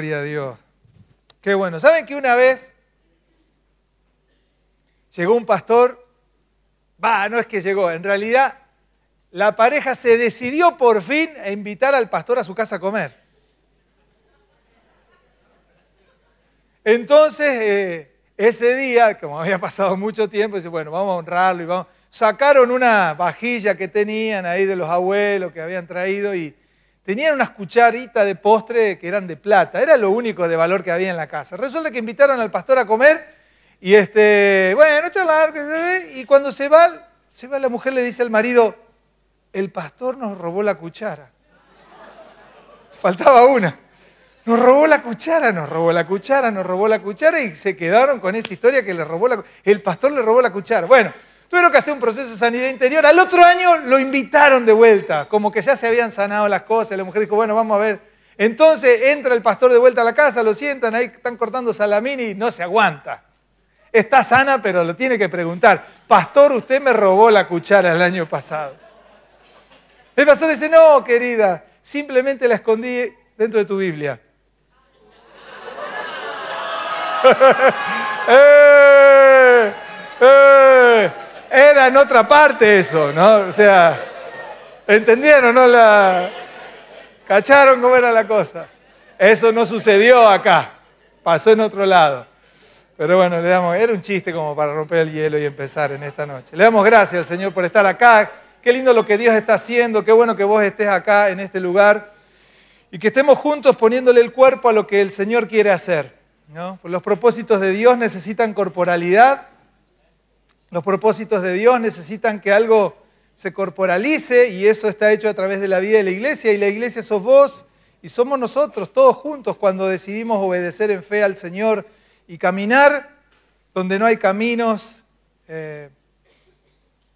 Gloria a Dios. Qué bueno. ¿Saben que una vez llegó un pastor? Va, no es que llegó. En realidad, la pareja se decidió por fin a invitar al pastor a su casa a comer. Entonces, eh, ese día, como había pasado mucho tiempo, dice, bueno, vamos a honrarlo y vamos. Sacaron una vajilla que tenían ahí de los abuelos que habían traído y tenían unas cucharitas de postre que eran de plata, era lo único de valor que había en la casa. Resulta que invitaron al pastor a comer y este, bueno, charlar, y cuando se va, se va la mujer le dice al marido, el pastor nos robó la cuchara. Faltaba una. Nos robó la cuchara, nos robó la cuchara, nos robó la cuchara y se quedaron con esa historia que le robó la El pastor le robó la cuchara. Bueno, Tuvieron que hacer un proceso de sanidad interior. Al otro año lo invitaron de vuelta, como que ya se habían sanado las cosas. La mujer dijo, bueno, vamos a ver. Entonces entra el pastor de vuelta a la casa, lo sientan, ahí están cortando Salamini y no se aguanta. Está sana, pero lo tiene que preguntar. Pastor, usted me robó la cuchara el año pasado. El pastor dice, no, querida, simplemente la escondí dentro de tu Biblia. ¡Eh! ¡Eh! era en otra parte eso, ¿no? O sea, ¿entendieron, no? La... ¿Cacharon cómo era la cosa? Eso no sucedió acá, pasó en otro lado. Pero bueno, le damos, era un chiste como para romper el hielo y empezar en esta noche. Le damos gracias al Señor por estar acá. Qué lindo lo que Dios está haciendo, qué bueno que vos estés acá en este lugar y que estemos juntos poniéndole el cuerpo a lo que el Señor quiere hacer. ¿no? Los propósitos de Dios necesitan corporalidad los propósitos de Dios necesitan que algo se corporalice y eso está hecho a través de la vida de la iglesia y la iglesia sos vos y somos nosotros todos juntos cuando decidimos obedecer en fe al Señor y caminar donde no hay caminos, eh,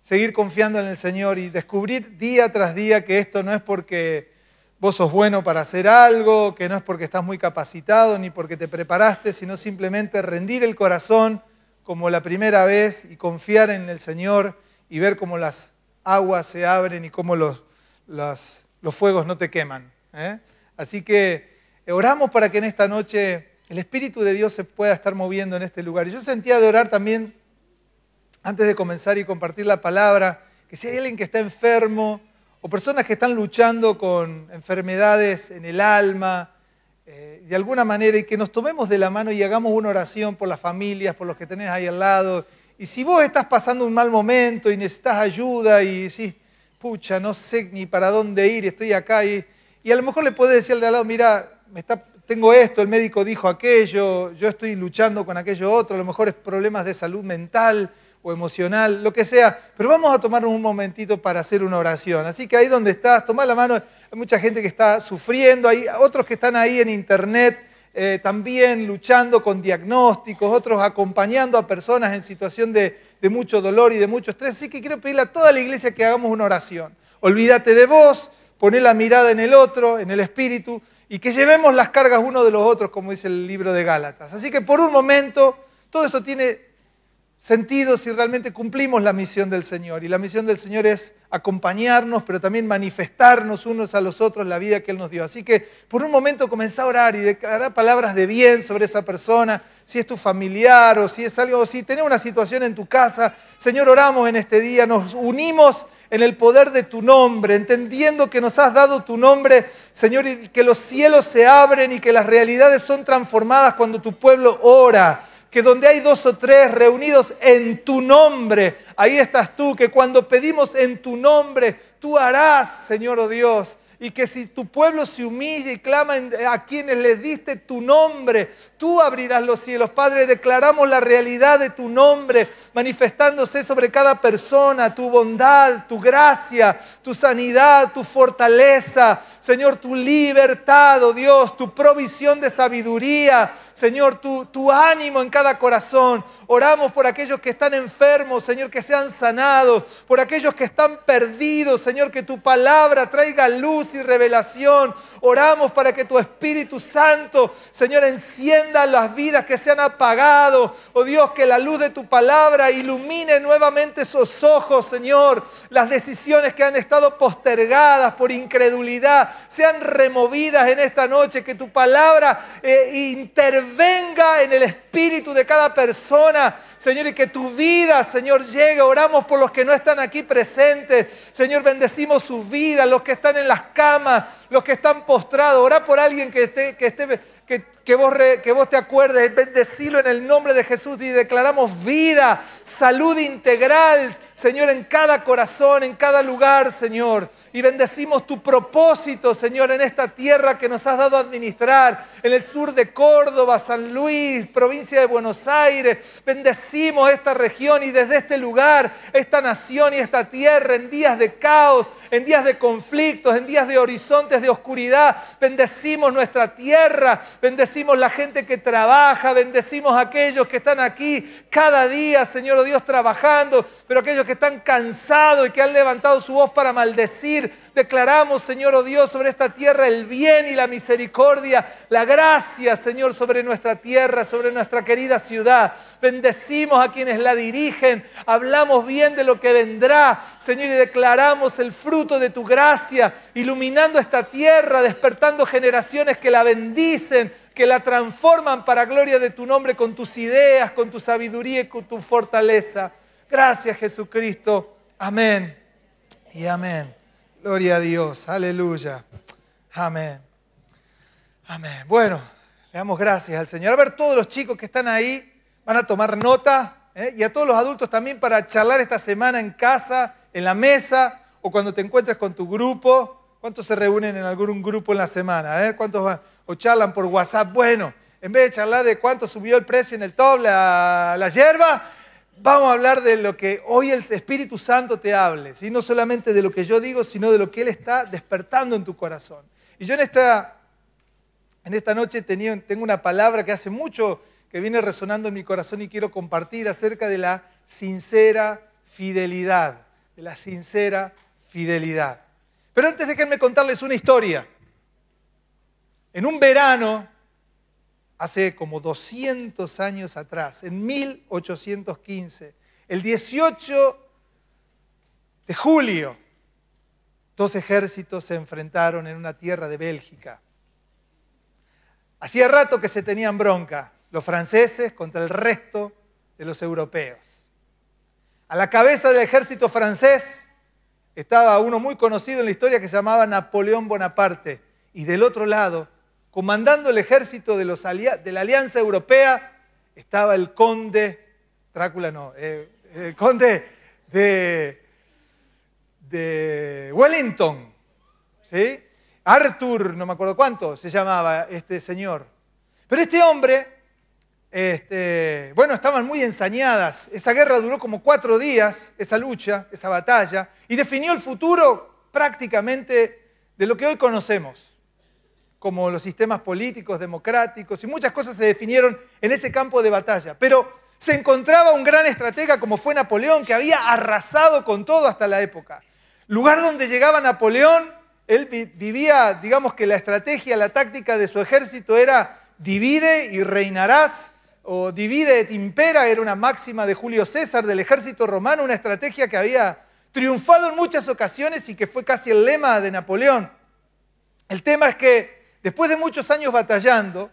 seguir confiando en el Señor y descubrir día tras día que esto no es porque vos sos bueno para hacer algo, que no es porque estás muy capacitado ni porque te preparaste, sino simplemente rendir el corazón como la primera vez y confiar en el Señor y ver cómo las aguas se abren y cómo los, fuegos no te queman. ¿eh? Así que eh, oramos para que en esta noche el Espíritu de Dios se pueda estar moviendo en este lugar. Y yo sentía de orar también, antes de comenzar y compartir la palabra, que si hay alguien que está enfermo o personas que están luchando con enfermedades en el alma, eh, de alguna manera y que nos tomemos de la mano y hagamos una oración por las familias, por los que tenés ahí al lado. Y si vos estás pasando un mal momento y necesitas ayuda y decís, pucha, no sé ni para dónde ir, estoy acá y, a lo mejor le podés decir al de al lado, mira, me tengo esto, el médico dijo aquello, yo estoy luchando con aquello otro, a lo mejor es problemas de salud mental o emocional, lo que sea, pero vamos a tomar un momentito para hacer una oración. Así que ahí donde estás, toma la mano hay mucha gente que está sufriendo, hay otros que están ahí en internet eh, también luchando con diagnósticos, otros acompañando a personas en situación de, mucho dolor y de mucho estrés. Así que quiero pedirle a toda la iglesia que hagamos una oración. Olvídate de vos, poné la mirada en el otro, en el espíritu, y que llevemos las cargas uno de los otros, como dice el libro de Gálatas. Así que por un momento, todo eso tiene sentido si realmente cumplimos la misión del Señor. Y la misión del Señor es acompañarnos, pero también manifestarnos unos a los otros la vida que Él nos dio. Así que por un momento comenzá a orar y declarar palabras de bien sobre esa persona, si es tu familiar o si es algo, o si tenés una situación en tu casa. Señor, oramos en este día, nos unimos en el poder de tu nombre, entendiendo que nos has dado tu nombre, Señor, y que los cielos se abren y que las realidades son transformadas cuando tu pueblo ora que donde hay dos o tres reunidos en tu nombre, ahí estás tú, que cuando pedimos en tu nombre, tú harás, Señor o oh Dios, y que si tu pueblo se humilla y clama eh, a quienes le diste tu nombre, tú abrirás los cielos. Padre, declaramos la realidad de tu nombre, manifestándose sobre cada persona, tu bondad, tu gracia, tu sanidad, tu fortaleza, Señor, tu libertad, oh Dios, tu provisión de sabiduría, Señor, tu ánimo en cada corazón. Oramos por aquellos que están enfermos, Señor, que sean sanados, por aquellos que están perdidos, Señor, que tu palabra traiga luz y revelación. Oramos para que tu Espíritu Santo, Señor, encienda las vidas que se han apagado. Oh Dios, que la luz de tu palabra ilumine nuevamente esos ojos, Señor. Las decisiones que han estado postergadas por incredulidad sean removidas en esta noche. Que tu palabra eh, intervenga en el espíritu de cada persona, Señor, y que tu vida, Señor, llegue. Oramos por los que no están aquí presentes. Señor, bendecimos sus vidas, los que están en las cama, los que están postrados, orá por alguien que esté, que esté, que que vos, que vos te acuerdes, bendecilo en el nombre de Jesús y declaramos vida, salud integral, Señor, en cada corazón, en cada lugar, Señor. Y bendecimos tu propósito, Señor, en esta tierra que nos has dado a administrar, en el sur de Córdoba, San Luis, provincia de Buenos Aires. Bendecimos esta región y desde este lugar, esta nación y esta tierra, en días de caos, en días de conflictos, en días de horizontes de oscuridad. Bendecimos nuestra tierra, bendecimos bendecimos la gente que trabaja, bendecimos a aquellos que están aquí cada día, Señor oh Dios, trabajando, pero aquellos que están cansados y que han levantado su voz para maldecir. Declaramos, Señor oh Dios, sobre esta tierra el bien y la misericordia, la gracia, Señor, sobre nuestra tierra, sobre nuestra querida ciudad. Bendecimos a quienes la dirigen, hablamos bien de lo que vendrá, Señor, y declaramos el fruto de tu gracia, iluminando esta tierra, despertando generaciones que la bendicen, que la transforman para gloria de tu nombre con tus ideas, con tu sabiduría y con tu fortaleza. Gracias Jesucristo. Amén. Y amén. Gloria a Dios. Aleluya. Amén. Amén. Bueno, le damos gracias al Señor. A ver, todos los chicos que están ahí van a tomar nota. ¿eh? Y a todos los adultos también para charlar esta semana en casa, en la mesa o cuando te encuentres con tu grupo. ¿Cuántos se reúnen en algún grupo en la semana? ¿Cuántos van? o charlan por WhatsApp. Bueno, en vez de charlar de cuánto subió el precio en el top, la, la hierba, vamos a hablar de lo que hoy el Espíritu Santo te hable. Y No solamente de lo que yo digo, sino de lo que Él está despertando en tu corazón. Y yo en esta, en esta noche tengo una palabra que hace mucho que viene resonando en mi corazón y quiero compartir acerca de la sincera fidelidad. De la sincera fidelidad. Pero antes déjenme contarles una historia en un verano, hace como 200 años atrás, en 1815, el 18 de julio, dos ejércitos se enfrentaron en una tierra de Bélgica. Hacía rato que se tenían bronca los franceses contra el resto de los europeos. A la cabeza del ejército francés estaba uno muy conocido en la historia que se llamaba Napoleón Bonaparte y del otro lado comandando el ejército de, la Alianza Europea, estaba el conde, Drácula no, eh, eh, el conde de, Wellington, ¿sí? Arthur, no me acuerdo cuánto se llamaba este señor. Pero este hombre, este, bueno, estaban muy ensañadas. Esa guerra duró como cuatro días, esa lucha, esa batalla, y definió el futuro prácticamente de lo que hoy conocemos como los sistemas políticos, democráticos, y muchas cosas se definieron en ese campo de batalla. Pero se encontraba un gran estratega como fue Napoleón, que había arrasado con todo hasta la época. Lugar donde llegaba Napoleón, él vivía, digamos que la estrategia, la táctica de su ejército era divide y reinarás, o divide et impera, era una máxima de Julio César, del ejército romano, una estrategia que había triunfado en muchas ocasiones y que fue casi el lema de Napoleón. El tema es que Después de muchos años batallando,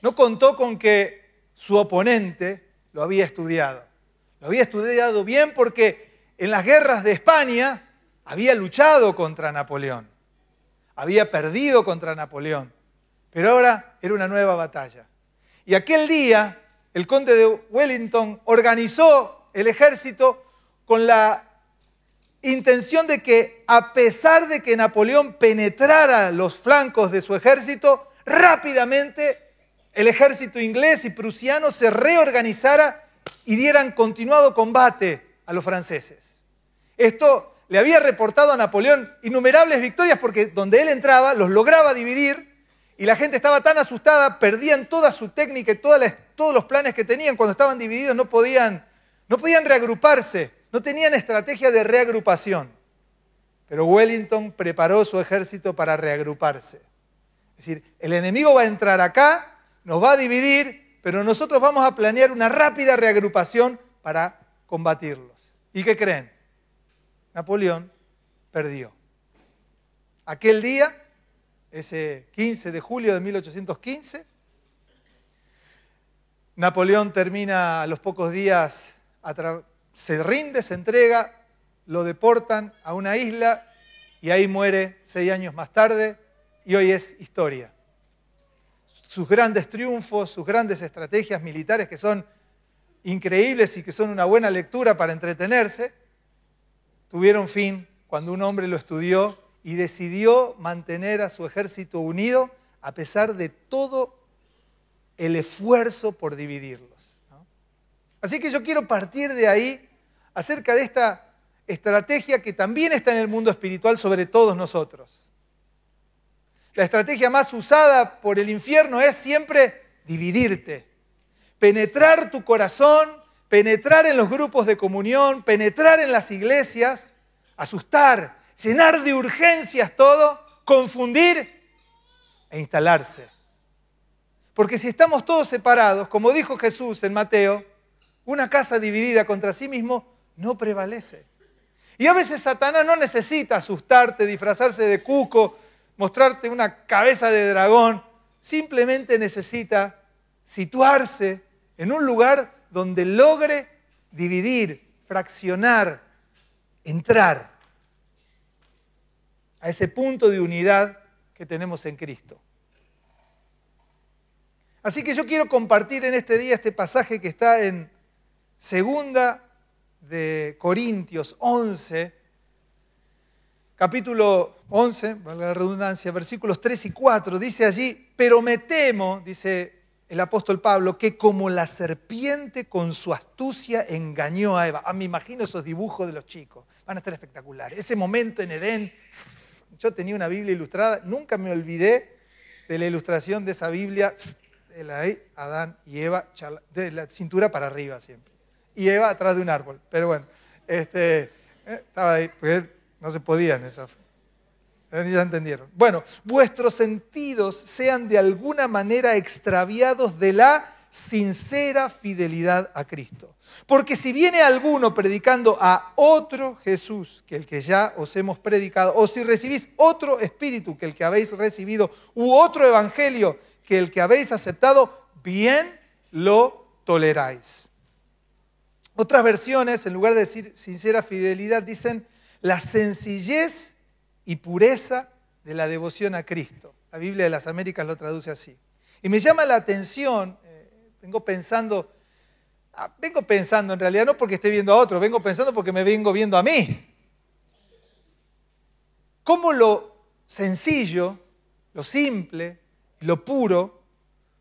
no contó con que su oponente lo había estudiado. Lo había estudiado bien porque en las guerras de España había luchado contra Napoleón, había perdido contra Napoleón, pero ahora era una nueva batalla. Y aquel día el conde de Wellington organizó el ejército con la intención de que a pesar de que Napoleón penetrara los flancos de su ejército, rápidamente el ejército inglés y prusiano se reorganizara y dieran continuado combate a los franceses. Esto le había reportado a Napoleón innumerables victorias porque donde él entraba los lograba dividir y la gente estaba tan asustada, perdían toda su técnica y todos los planes que tenían cuando estaban divididos, no podían, no podían reagruparse no tenían estrategia de reagrupación, pero Wellington preparó su ejército para reagruparse. Es decir, el enemigo va a entrar acá, nos va a dividir, pero nosotros vamos a planear una rápida reagrupación para combatirlos. ¿Y qué creen? Napoleón perdió. Aquel día, ese 15 de julio de 1815, Napoleón termina a los pocos días se rinde, se entrega, lo deportan a una isla y ahí muere seis años más tarde y hoy es historia. Sus grandes triunfos, sus grandes estrategias militares que son increíbles y que son una buena lectura para entretenerse, tuvieron fin cuando un hombre lo estudió y decidió mantener a su ejército unido a pesar de todo el esfuerzo por dividirlo. Así que yo quiero partir de ahí acerca de esta estrategia que también está en el mundo espiritual sobre todos nosotros. La estrategia más usada por el infierno es siempre dividirte, penetrar tu corazón, penetrar en los grupos de comunión, penetrar en las iglesias, asustar, llenar de urgencias todo, confundir e instalarse. Porque si estamos todos separados, como dijo Jesús en Mateo, una casa dividida contra sí mismo no prevalece. Y a veces Satanás no necesita asustarte, disfrazarse de cuco, mostrarte una cabeza de dragón. Simplemente necesita situarse en un lugar donde logre dividir, fraccionar, entrar a ese punto de unidad que tenemos en Cristo. Así que yo quiero compartir en este día este pasaje que está en Segunda de Corintios 11, capítulo 11, valga la redundancia, versículos 3 y 4, dice allí, pero me temo, dice el apóstol Pablo, que como la serpiente con su astucia engañó a Eva. Ah, me imagino esos dibujos de los chicos, van a estar espectaculares. Ese momento en Edén, yo tenía una Biblia ilustrada, nunca me olvidé de la ilustración de esa Biblia, de Adán y Eva, de la cintura para arriba siempre y Eva atrás de un árbol. Pero bueno, este, eh, estaba ahí, no se podían esa. Eh, ya entendieron. Bueno, vuestros sentidos sean de alguna manera extraviados de la sincera fidelidad a Cristo. Porque si viene alguno predicando a otro Jesús que el que ya os hemos predicado, o si recibís otro espíritu que el que habéis recibido, u otro evangelio que el que habéis aceptado, bien lo toleráis. Otras versiones, en lugar de decir sincera fidelidad, dicen la sencillez y pureza de la devoción a Cristo. La Biblia de las Américas lo traduce así. Y me llama la atención, eh, vengo pensando, ah, vengo pensando en realidad no porque esté viendo a otro, vengo pensando porque me vengo viendo a mí. ¿Cómo lo sencillo, lo simple, lo puro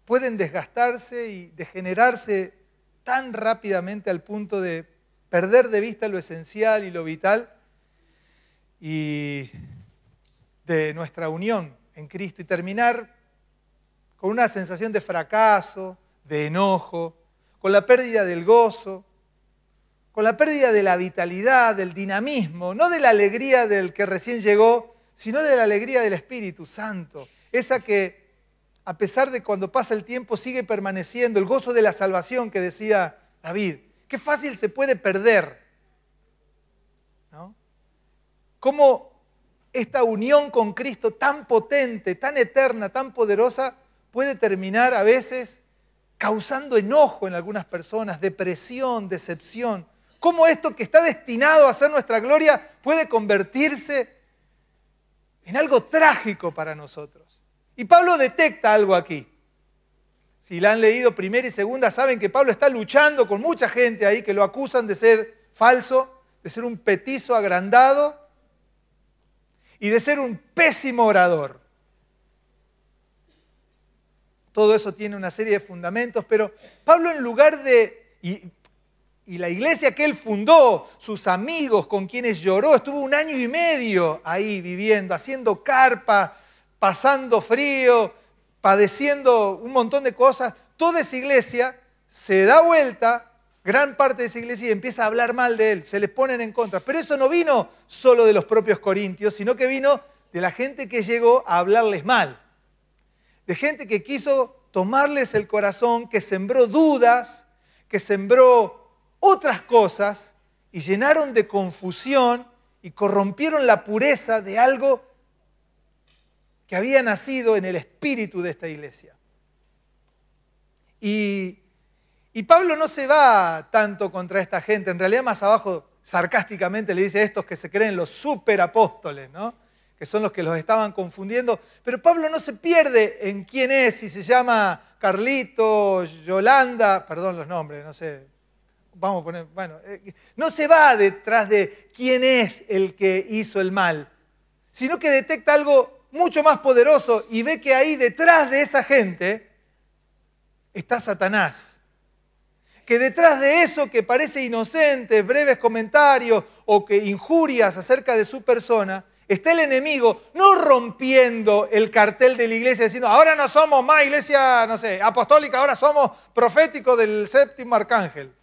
pueden desgastarse y degenerarse tan rápidamente al punto de perder de vista lo esencial y lo vital y de nuestra unión en Cristo y terminar con una sensación de fracaso, de enojo, con la pérdida del gozo, con la pérdida de la vitalidad, del dinamismo, no de la alegría del que recién llegó, sino de la alegría del Espíritu Santo, esa que a pesar de cuando pasa el tiempo, sigue permaneciendo, el gozo de la salvación que decía David. Qué fácil se puede perder. Cómo esta unión con Cristo tan potente, tan eterna, tan poderosa, puede terminar a veces causando enojo en algunas personas, depresión, decepción. Cómo esto que está destinado a ser nuestra gloria puede convertirse en algo trágico para nosotros. Y Pablo detecta algo aquí. Si la han leído primera y segunda, saben que Pablo está luchando con mucha gente ahí que lo acusan de ser falso, de ser un petizo agrandado y de ser un pésimo orador. Todo eso tiene una serie de fundamentos, pero Pablo en lugar de... Y, y la iglesia que él fundó, sus amigos con quienes lloró, estuvo un año y medio ahí viviendo, haciendo carpa, pasando frío, padeciendo un montón de cosas, toda esa iglesia se da vuelta, gran parte de esa iglesia, empieza a hablar mal de él, se les ponen en contra. Pero eso no vino solo de los propios corintios, sino que vino de la gente que llegó a hablarles mal, de gente que quiso tomarles el corazón, que sembró dudas, que sembró otras cosas y llenaron de confusión y corrompieron la pureza de algo que había nacido en el espíritu de esta iglesia. Y, Pablo no se va tanto contra esta gente, en realidad más abajo sarcásticamente le dice a estos que se creen los superapóstoles, ¿no? que son los que los estaban confundiendo, pero Pablo no se pierde en quién es, si se llama Carlito, Yolanda, perdón los nombres, no sé, vamos a poner, bueno, eh, no se va detrás de quién es el que hizo el mal, sino que detecta algo mucho más poderoso y ve que ahí detrás de esa gente está Satanás. Que detrás de eso que parece inocente, breves comentarios o que injurias acerca de su persona, está el enemigo no rompiendo el cartel de la iglesia diciendo, ahora no somos más iglesia, no sé, apostólica, ahora somos proféticos del séptimo arcángel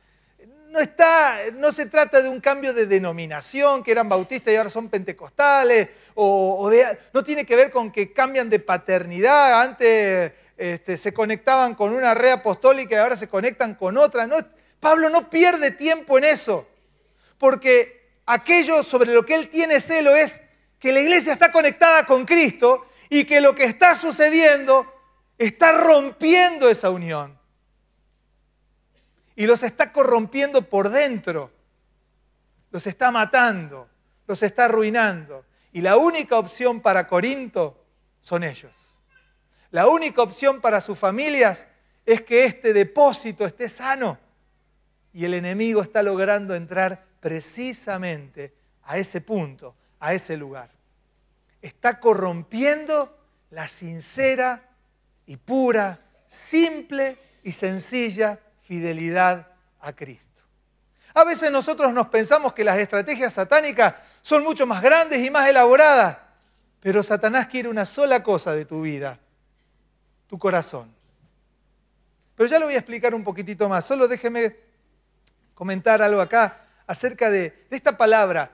no, está, no se trata de un cambio de denominación, que eran bautistas y ahora son pentecostales, o, de, no tiene que ver con que cambian de paternidad, antes este, se conectaban con una red apostólica y ahora se conectan con otra. No, Pablo no pierde tiempo en eso, porque aquello sobre lo que él tiene celo es que la iglesia está conectada con Cristo y que lo que está sucediendo está rompiendo esa unión y los está corrompiendo por dentro, los está matando, los está arruinando. Y la única opción para Corinto son ellos. La única opción para sus familias es que este depósito esté sano. Y el enemigo está logrando entrar precisamente a ese punto, a ese lugar. Está corrompiendo la sincera y pura, simple y sencilla fidelidad a Cristo. A veces nosotros nos pensamos que las estrategias satánicas son mucho más grandes y más elaboradas, pero Satanás quiere una sola cosa de tu vida, tu corazón. Pero ya lo voy a explicar un poquitito más, solo déjeme comentar algo acá acerca de, esta palabra,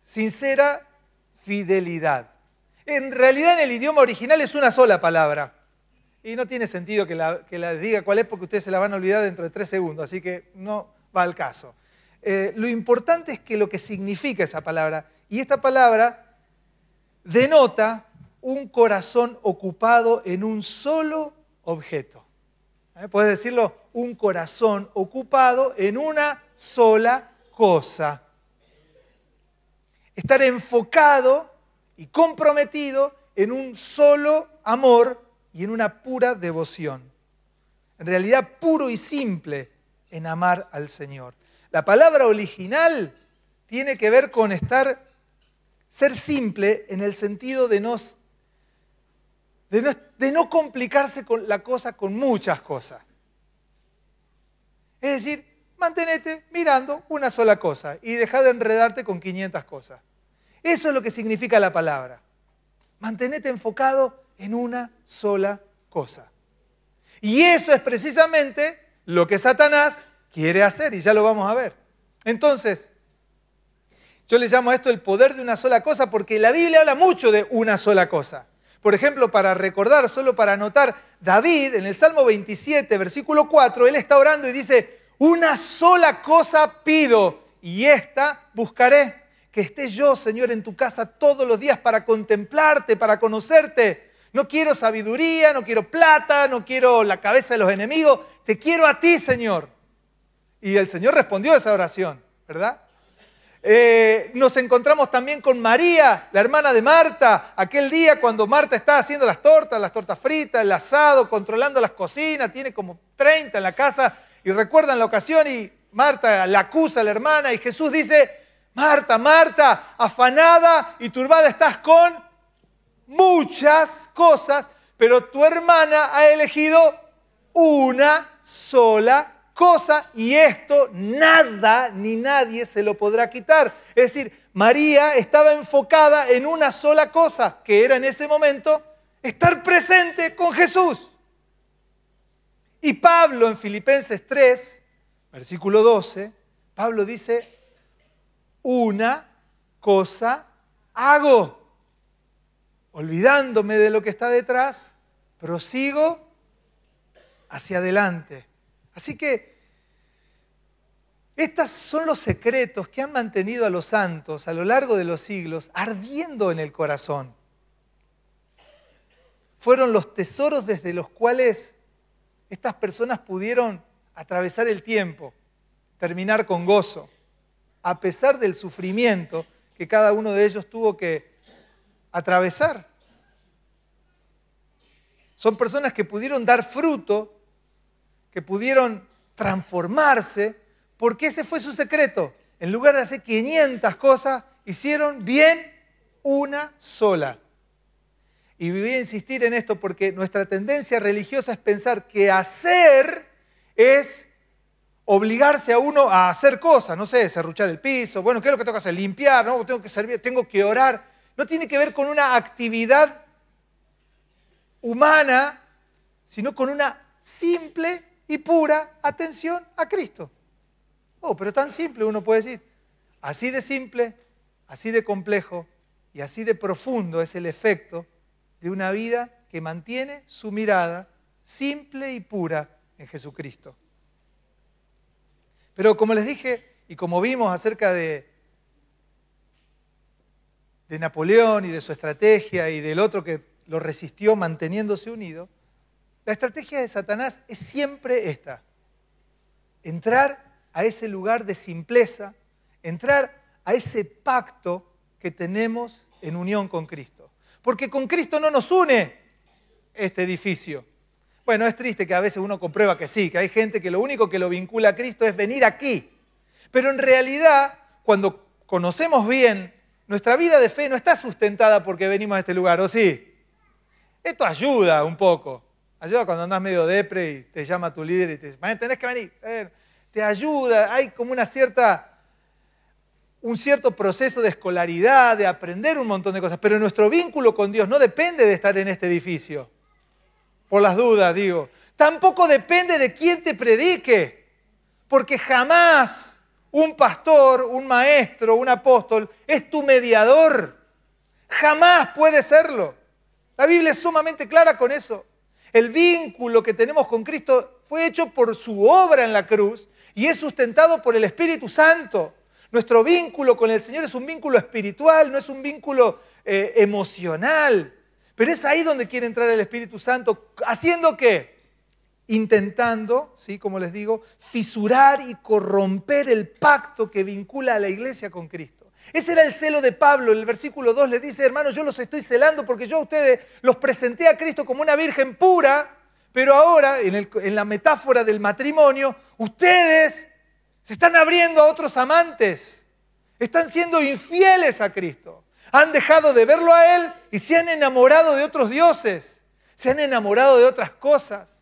sincera fidelidad. En realidad en el idioma original es una sola palabra, y no tiene sentido que la, diga cuál es porque ustedes se la van a olvidar dentro de tres segundos, así que no va al caso. Eh, lo importante es que lo que significa esa palabra, y esta palabra denota un corazón ocupado en un solo objeto. ¿Eh? Puedes decirlo, un corazón ocupado en una sola cosa. Estar enfocado y comprometido en un solo amor y en una pura devoción. En realidad puro y simple en amar al Señor. La palabra original tiene que ver con estar, ser simple en el sentido de no, de no, complicarse con la cosa con muchas cosas. Es decir, mantenete mirando una sola cosa y dejad de enredarte con 500 cosas. Eso es lo que significa la palabra. Mantenete enfocado en una sola cosa. Y eso es precisamente lo que Satanás quiere hacer y ya lo vamos a ver. Entonces, yo le llamo a esto el poder de una sola cosa porque la Biblia habla mucho de una sola cosa. Por ejemplo, para recordar, solo para anotar, David en el Salmo 27, versículo 4, él está orando y dice, una sola cosa pido y esta buscaré, que esté yo, Señor, en tu casa todos los días para contemplarte, para conocerte no quiero sabiduría, no quiero plata, no quiero la cabeza de los enemigos, te quiero a ti, Señor. Y el Señor respondió a esa oración, ¿verdad? Eh, nos encontramos también con María, la hermana de Marta, aquel día cuando Marta está haciendo las tortas, las tortas fritas, el asado, controlando las cocinas, tiene como 30 en la casa y recuerdan la ocasión y Marta la acusa a la hermana y Jesús dice, Marta, Marta, afanada y turbada estás con muchas cosas, pero tu hermana ha elegido una sola cosa y esto nada ni nadie se lo podrá quitar. Es decir, María estaba enfocada en una sola cosa, que era en ese momento estar presente con Jesús. Y Pablo en Filipenses 3, versículo 12, Pablo dice, una cosa hago olvidándome de lo que está detrás, prosigo hacia adelante. Así que estos son los secretos que han mantenido a los santos a lo largo de los siglos ardiendo en el corazón. Fueron los tesoros desde los cuales estas personas pudieron atravesar el tiempo, terminar con gozo, a pesar del sufrimiento que cada uno de ellos tuvo que atravesar. Son personas que pudieron dar fruto, que pudieron transformarse, porque ese fue su secreto. En lugar de hacer 500 cosas, hicieron bien una sola. Y voy a insistir en esto porque nuestra tendencia religiosa es pensar que hacer es obligarse a uno a hacer cosas, no sé, serruchar el piso, bueno, ¿qué es lo que tengo que hacer? Limpiar, ¿no? Tengo que servir, tengo que orar no tiene que ver con una actividad humana, sino con una simple y pura atención a Cristo. Oh, pero tan simple uno puede decir. Así de simple, así de complejo y así de profundo es el efecto de una vida que mantiene su mirada simple y pura en Jesucristo. Pero como les dije y como vimos acerca de de Napoleón y de su estrategia y del otro que lo resistió manteniéndose unido, la estrategia de Satanás es siempre esta, entrar a ese lugar de simpleza, entrar a ese pacto que tenemos en unión con Cristo. Porque con Cristo no nos une este edificio. Bueno, es triste que a veces uno comprueba que sí, que hay gente que lo único que lo vincula a Cristo es venir aquí. Pero en realidad, cuando conocemos bien nuestra vida de fe no está sustentada porque venimos a este lugar, ¿o sí? Esto ayuda un poco. Ayuda cuando andás medio depre y te llama tu líder y te dice, tenés que venir. Eh, te ayuda, hay como una cierta, un cierto proceso de escolaridad, de aprender un montón de cosas, pero nuestro vínculo con Dios no depende de estar en este edificio, por las dudas digo. Tampoco depende de quién te predique, porque jamás un pastor, un maestro, un apóstol, es tu mediador. Jamás puede serlo. La Biblia es sumamente clara con eso. El vínculo que tenemos con Cristo fue hecho por su obra en la cruz y es sustentado por el Espíritu Santo. Nuestro vínculo con el Señor es un vínculo espiritual, no es un vínculo eh, emocional. Pero es ahí donde quiere entrar el Espíritu Santo. ¿Haciendo qué? intentando, ¿sí? como les digo, fisurar y corromper el pacto que vincula a la iglesia con Cristo. Ese era el celo de Pablo. En El versículo 2 le dice, hermanos, yo los estoy celando porque yo a ustedes los presenté a Cristo como una virgen pura, pero ahora, en la metáfora del matrimonio, ustedes se están abriendo a otros amantes, están siendo infieles a Cristo, han dejado de verlo a Él y se han enamorado de otros dioses, se han enamorado de otras cosas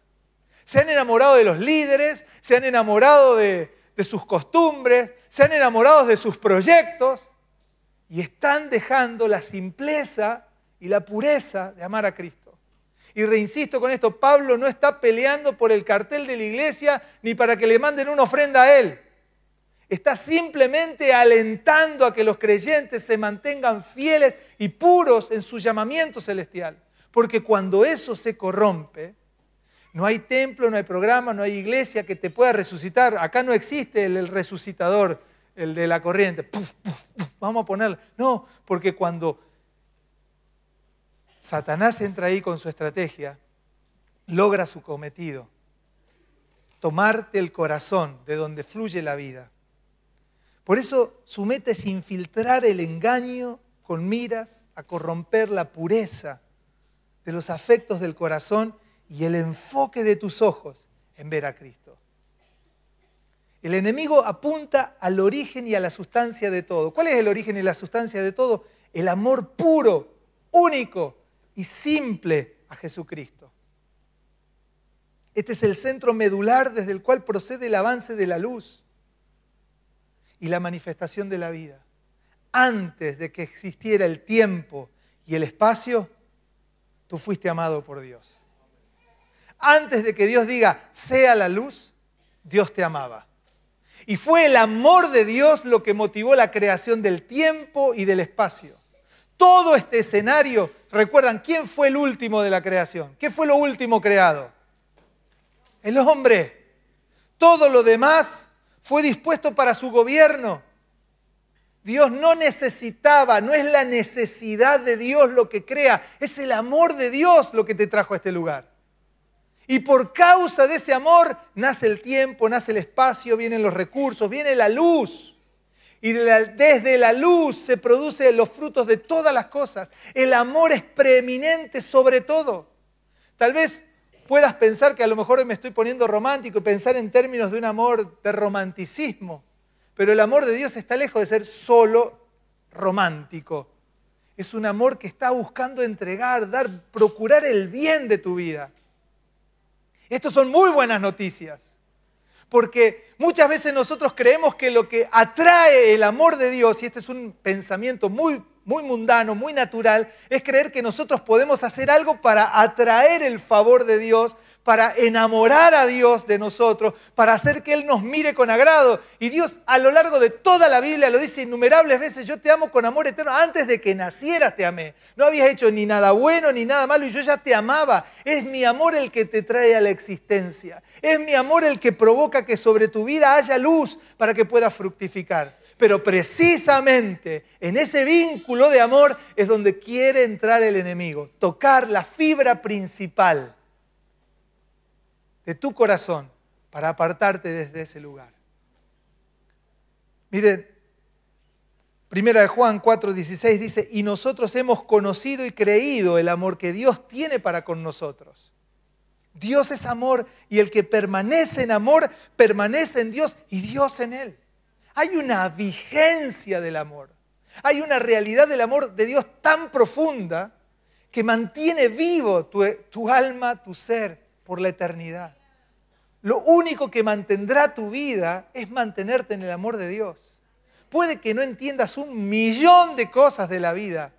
se han enamorado de los líderes, se han enamorado de, sus costumbres, se han enamorado de sus proyectos y están dejando la simpleza y la pureza de amar a Cristo. Y reinsisto con esto, Pablo no está peleando por el cartel de la iglesia ni para que le manden una ofrenda a él. Está simplemente alentando a que los creyentes se mantengan fieles y puros en su llamamiento celestial. Porque cuando eso se corrompe, no hay templo, no hay programa, no hay iglesia que te pueda resucitar. Acá no existe el, resucitador, el de la corriente. vamos a ponerlo. No, porque cuando Satanás entra ahí con su estrategia, logra su cometido. Tomarte el corazón de donde fluye la vida. Por eso su meta es infiltrar el engaño con miras a corromper la pureza de los afectos del corazón y el enfoque de tus ojos en ver a Cristo. El enemigo apunta al origen y a la sustancia de todo. ¿Cuál es el origen y la sustancia de todo? El amor puro, único y simple a Jesucristo. Este es el centro medular desde el cual procede el avance de la luz y la manifestación de la vida. Antes de que existiera el tiempo y el espacio, tú fuiste amado por Dios antes de que Dios diga, sea la luz, Dios te amaba. Y fue el amor de Dios lo que motivó la creación del tiempo y del espacio. Todo este escenario, recuerdan, ¿quién fue el último de la creación? ¿Qué fue lo último creado? El hombre. Todo lo demás fue dispuesto para su gobierno. Dios no necesitaba, no es la necesidad de Dios lo que crea, es el amor de Dios lo que te trajo a este lugar. Y por causa de ese amor nace el tiempo, nace el espacio, vienen los recursos, viene la luz. Y desde la luz se producen los frutos de todas las cosas. El amor es preeminente sobre todo. Tal vez puedas pensar que a lo mejor me estoy poniendo romántico y pensar en términos de un amor de romanticismo. Pero el amor de Dios está lejos de ser solo romántico. Es un amor que está buscando entregar, dar, procurar el bien de tu vida. Estas son muy buenas noticias. Porque muchas veces nosotros creemos que lo que atrae el amor de Dios, y este es un pensamiento muy, muy mundano, muy natural, es creer que nosotros podemos hacer algo para atraer el favor de Dios para enamorar a Dios de nosotros, para hacer que Él nos mire con agrado. Y Dios a lo largo de toda la Biblia lo dice innumerables veces, yo te amo con amor eterno, antes de que nacieras te amé. No habías hecho ni nada bueno ni nada malo y yo ya te amaba. Es mi amor el que te trae a la existencia. Es mi amor el que provoca que sobre tu vida haya luz para que puedas fructificar. Pero precisamente en ese vínculo de amor es donde quiere entrar el enemigo, tocar la fibra principal de tu corazón para apartarte desde ese lugar. Miren, Primera de Juan 4:16 dice, y nosotros hemos conocido y creído el amor que Dios tiene para con nosotros. Dios es amor y el que permanece en amor, permanece en Dios y Dios en él. Hay una vigencia del amor. Hay una realidad del amor de Dios tan profunda que mantiene vivo tu, tu alma, tu ser, por la eternidad. Lo único que mantendrá tu vida es mantenerte en el amor de Dios. Puede que no entiendas un millón de cosas de la vida,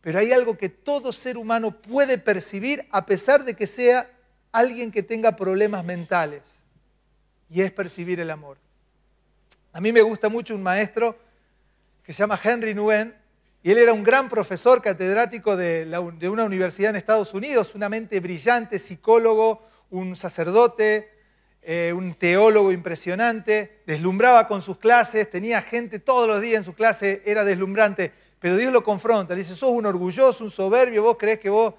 pero hay algo que todo ser humano puede percibir a pesar de que sea alguien que tenga problemas mentales, y es percibir el amor. A mí me gusta mucho un maestro que se llama Henry Nguyen, y él era un gran profesor catedrático de, una universidad en Estados Unidos, una mente brillante, psicólogo, un sacerdote, eh, un teólogo impresionante, deslumbraba con sus clases, tenía gente todos los días en su clase, era deslumbrante, pero Dios lo confronta, le dice, sos un orgulloso, un soberbio, vos crees que vos,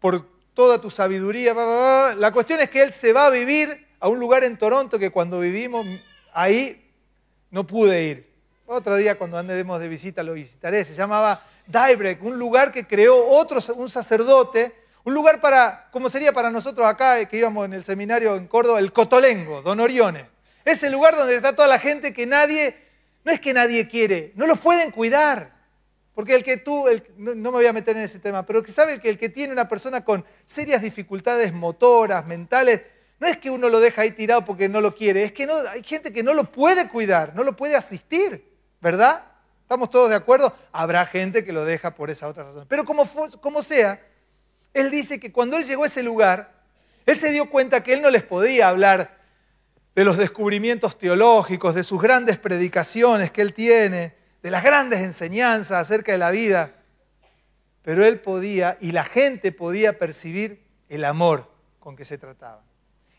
por toda tu sabiduría, la cuestión es que él se va a vivir a un lugar en Toronto que cuando vivimos ahí no pude ir, otro día cuando andemos de visita lo visitaré. Se llamaba Dybrek, un lugar que creó otro, un sacerdote, un lugar para, como sería para nosotros acá, eh, que íbamos en el seminario en Córdoba, el Cotolengo, Don Orione. Es el lugar donde está toda la gente que nadie, no es que nadie quiere, no los pueden cuidar. Porque el que tú, no, me voy a meter en ese tema, pero que sabe que el que tiene una persona con serias dificultades motoras, mentales, no es que uno lo deja ahí tirado porque no lo quiere, es que hay gente que no lo puede cuidar, no lo puede asistir. ¿Verdad? ¿Estamos todos de acuerdo? Habrá gente que lo deja por esa otra razón. Pero como, como sea, él dice que cuando él llegó a ese lugar, él se dio cuenta que él no les podía hablar de los descubrimientos teológicos, de sus grandes predicaciones que él tiene, de las grandes enseñanzas acerca de la vida. Pero él podía y la gente podía percibir el amor con que se trataba.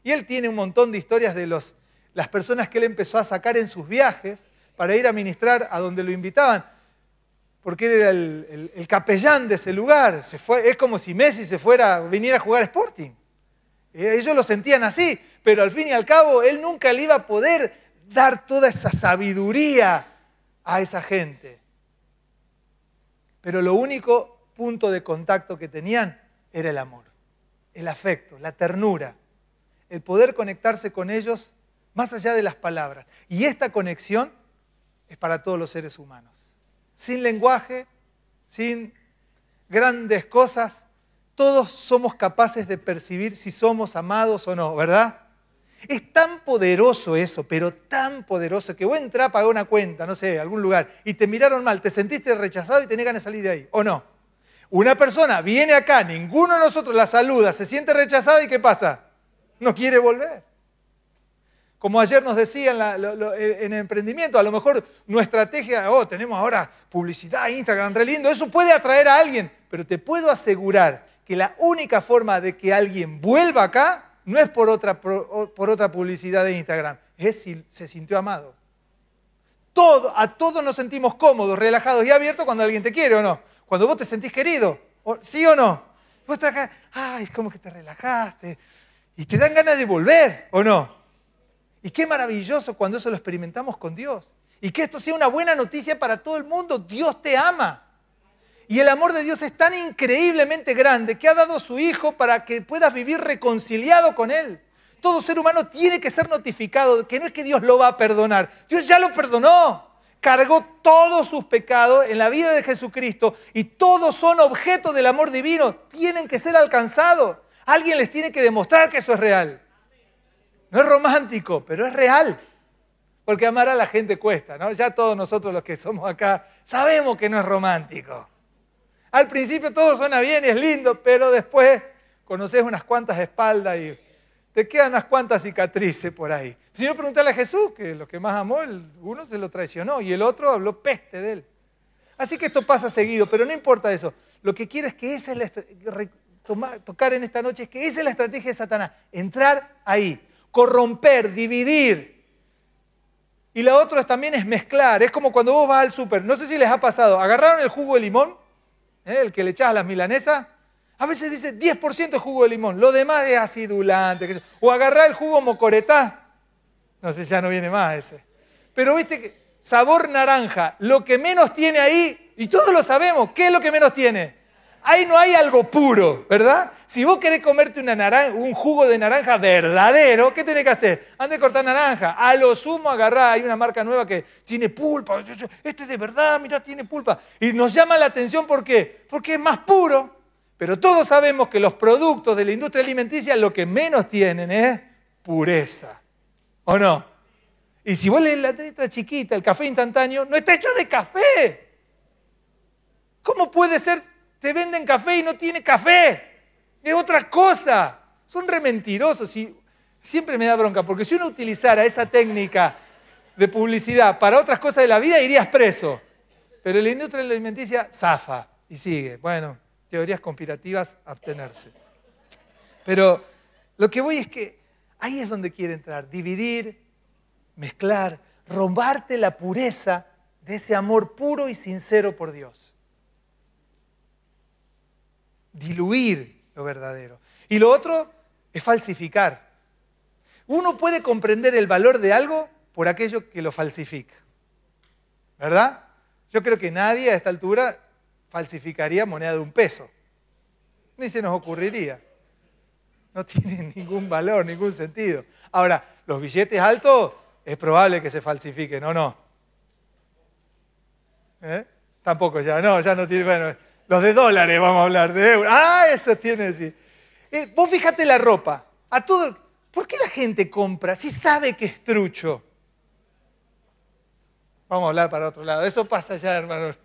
Y él tiene un montón de historias de los, las personas que él empezó a sacar en sus viajes para ir a ministrar a donde lo invitaban, porque él era el, capellán de ese lugar. fue, es como si Messi se fuera, viniera a jugar Sporting. Eh, ellos lo sentían así, pero al fin y al cabo él nunca le iba a poder dar toda esa sabiduría a esa gente. Pero lo único punto de contacto que tenían era el amor, el afecto, la ternura, el poder conectarse con ellos más allá de las palabras. Y esta conexión es para todos los seres humanos. Sin lenguaje, sin grandes cosas, todos somos capaces de percibir si somos amados o no, ¿verdad? Es tan poderoso eso, pero tan poderoso que vos entra a una cuenta, no sé, algún lugar, y te miraron mal, te sentiste rechazado y tenés ganas de salir de ahí, ¿o no? Una persona viene acá, ninguno de nosotros la saluda, se siente rechazado y ¿qué pasa? No quiere volver. Como ayer nos decían eh, en, el emprendimiento, a lo mejor nuestra estrategia, oh, tenemos ahora publicidad, Instagram, re lindo, eso puede atraer a alguien, pero te puedo asegurar que la única forma de que alguien vuelva acá no es por otra, por, otra publicidad de Instagram, es si se sintió amado. Todo, a todos nos sentimos cómodos, relajados y abiertos cuando alguien te quiere o no. Cuando vos te sentís querido, ¿sí o no? Vos estás acá, ay, es como que te relajaste. Y te dan ganas de volver, ¿o no? Y qué maravilloso cuando eso lo experimentamos con Dios. Y que esto sea una buena noticia para todo el mundo. Dios te ama. Y el amor de Dios es tan increíblemente grande que ha dado a su Hijo para que puedas vivir reconciliado con Él. Todo ser humano tiene que ser notificado, que no es que Dios lo va a perdonar. Dios ya lo perdonó. Cargó todos sus pecados en la vida de Jesucristo y todos son objeto del amor divino. Tienen que ser alcanzados. Alguien les tiene que demostrar que eso es real. No es romántico, pero es real. Porque amar a la gente cuesta, ¿no? Ya todos nosotros los que somos acá sabemos que no es romántico. Al principio todo suena bien y es lindo, pero después conoces unas cuantas espaldas y te quedan unas cuantas cicatrices por ahí. Si no, preguntáis a Jesús, que lo que más amó, uno se lo traicionó y el otro habló peste de él. Así que esto pasa seguido, pero no importa eso. Lo que quiero que es tocar en esta noche es que esa es la estrategia de Satanás, entrar ahí corromper, dividir. Y la otra también es mezclar. Es como cuando vos vas al súper. No sé si les ha pasado. ¿Agarraron el jugo de limón? ¿Eh? El que le echás a las milanesas. A veces dice 10% de jugo de limón. Lo demás es acidulante. O agarrar el jugo mocoretá. No sé, ya no viene más ese. Pero viste que sabor naranja. Lo que menos tiene ahí, y todos lo sabemos, ¿qué es lo que menos tiene? ahí no hay algo puro, ¿verdad? Si vos querés comerte una naranja, un jugo de naranja verdadero, ¿qué tenés que hacer? Ande a cortar naranja, a lo sumo agarrá, hay una marca nueva que tiene pulpa, este de verdad, mirá, tiene pulpa. Y nos llama la atención, ¿por qué? Porque es más puro. Pero todos sabemos que los productos de la industria alimenticia lo que menos tienen es pureza, ¿o no? Y si vos lees la letra chiquita, el café instantáneo, no está hecho de café. ¿Cómo puede ser te venden café y no tiene café. Es otra cosa. Son re mentirosos y siempre me da bronca, porque si uno utilizara esa técnica de publicidad para otras cosas de la vida, irías preso. Pero la industria de la alimenticia zafa y sigue. Bueno, teorías conspirativas, abstenerse. Pero lo que voy es que ahí es donde quiere entrar, dividir, mezclar, robarte la pureza de ese amor puro y sincero por Dios diluir lo verdadero. Y lo otro es falsificar. Uno puede comprender el valor de algo por aquello que lo falsifica. ¿Verdad? Yo creo que nadie a esta altura falsificaría moneda de un peso. Ni se nos ocurriría. No tiene ningún valor, ningún sentido. Ahora, los billetes altos es probable que se falsifiquen, ¿o no? ¿Eh? Tampoco ya, no, ya no tiene, bueno, los de dólares vamos a hablar, de euros. Ah, eso tiene, sí. Eh, vos fíjate la ropa. A todo, ¿Por qué la gente compra si sabe que es trucho? Vamos a hablar para otro lado. Eso pasa ya, hermano.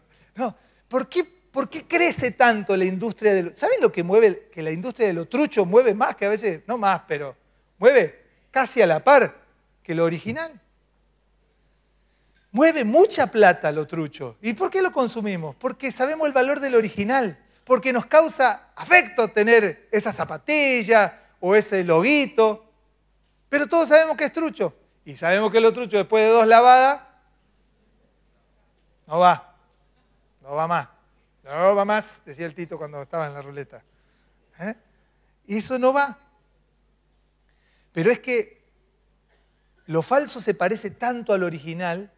¿por qué, por qué crece tanto la industria de lo... ¿Saben lo que mueve? Que la industria de lo trucho mueve más que a veces, no más, pero mueve casi a la par que lo original mueve mucha plata lo trucho. ¿Y por qué lo consumimos? Porque sabemos el valor del original, porque nos causa afecto tener esa zapatilla o ese loguito. Pero todos sabemos que es trucho. Y sabemos que lo trucho después de dos lavadas no va. No va más. No va más, decía el Tito cuando estaba en la ruleta. ¿Eh? Y eso no va. Pero es que lo falso se parece tanto al original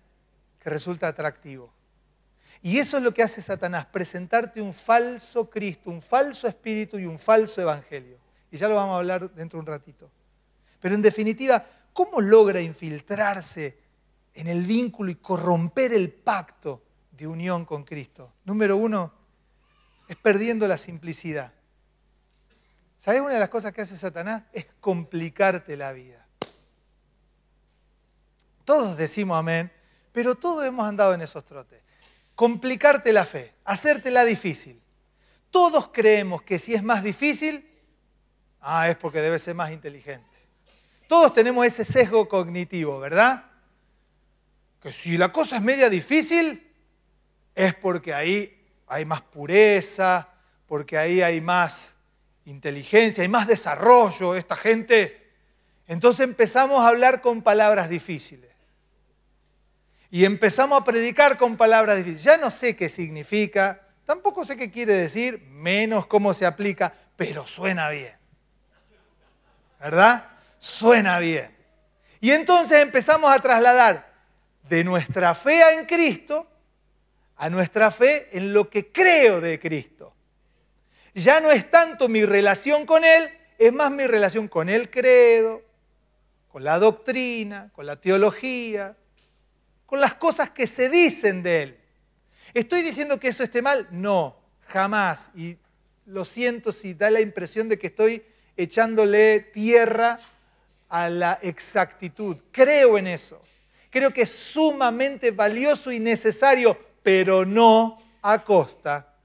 que resulta atractivo. Y eso es lo que hace Satanás, presentarte un falso Cristo, un falso espíritu y un falso evangelio. Y ya lo vamos a hablar dentro de un ratito. Pero en definitiva, ¿cómo logra infiltrarse en el vínculo y corromper el pacto de unión con Cristo? Número uno, es perdiendo la simplicidad. ¿Sabes una de las cosas que hace Satanás? Es complicarte la vida. Todos decimos amén, pero todos hemos andado en esos trotes. Complicarte la fe, hacértela difícil. Todos creemos que si es más difícil, ah, es porque debe ser más inteligente. Todos tenemos ese sesgo cognitivo, ¿verdad? Que si la cosa es media difícil, es porque ahí hay más pureza, porque ahí hay más inteligencia, hay más desarrollo, esta gente. Entonces empezamos a hablar con palabras difíciles y empezamos a predicar con palabras difíciles. Ya no sé qué significa, tampoco sé qué quiere decir, menos cómo se aplica, pero suena bien. ¿Verdad? Suena bien. Y entonces empezamos a trasladar de nuestra fe en Cristo a nuestra fe en lo que creo de Cristo. Ya no es tanto mi relación con Él, es más mi relación con el credo, con la doctrina, con la teología, con las cosas que se dicen de él. ¿Estoy diciendo que eso esté mal? No, jamás. Y lo siento si da la impresión de que estoy echándole tierra a la exactitud. Creo en eso. Creo que es sumamente valioso y necesario, pero no a costa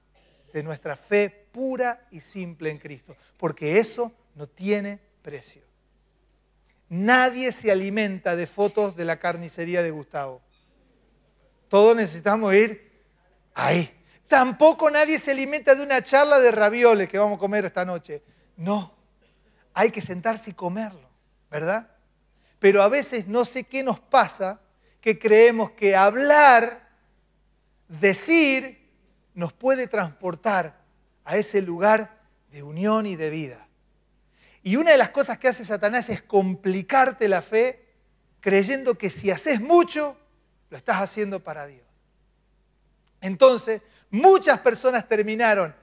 de nuestra fe pura y simple en Cristo, porque eso no tiene precio. Nadie se alimenta de fotos de la carnicería de Gustavo. Todos necesitamos ir ahí. Tampoco nadie se alimenta de una charla de ravioles que vamos a comer esta noche. No, hay que sentarse y comerlo, ¿verdad? Pero a veces no sé qué nos pasa que creemos que hablar, decir, nos puede transportar a ese lugar de unión y de vida. Y una de las cosas que hace Satanás es complicarte la fe creyendo que si haces mucho, lo estás haciendo para Dios. Entonces, muchas personas terminaron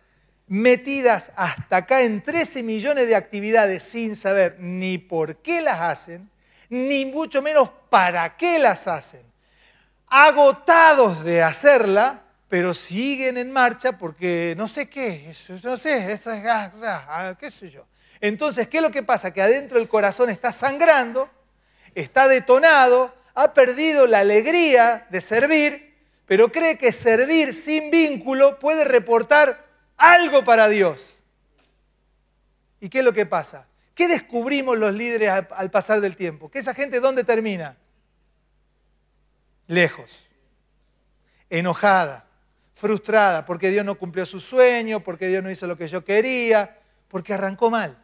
metidas hasta acá en 13 millones de actividades sin saber ni por qué las hacen, ni mucho menos para qué las hacen. Agotados de hacerla, pero siguen en marcha porque no sé qué, eso, no sé, ah, qué sé yo. Entonces, ¿qué es lo que pasa? Que adentro el corazón está sangrando, está detonado, ha perdido la alegría de servir, pero cree que servir sin vínculo puede reportar algo para Dios. ¿Y qué es lo que pasa? ¿Qué descubrimos los líderes al pasar del tiempo? Que esa gente dónde termina? Lejos, enojada, frustrada, porque Dios no cumplió su sueño, porque Dios no hizo lo que yo quería, porque arrancó mal,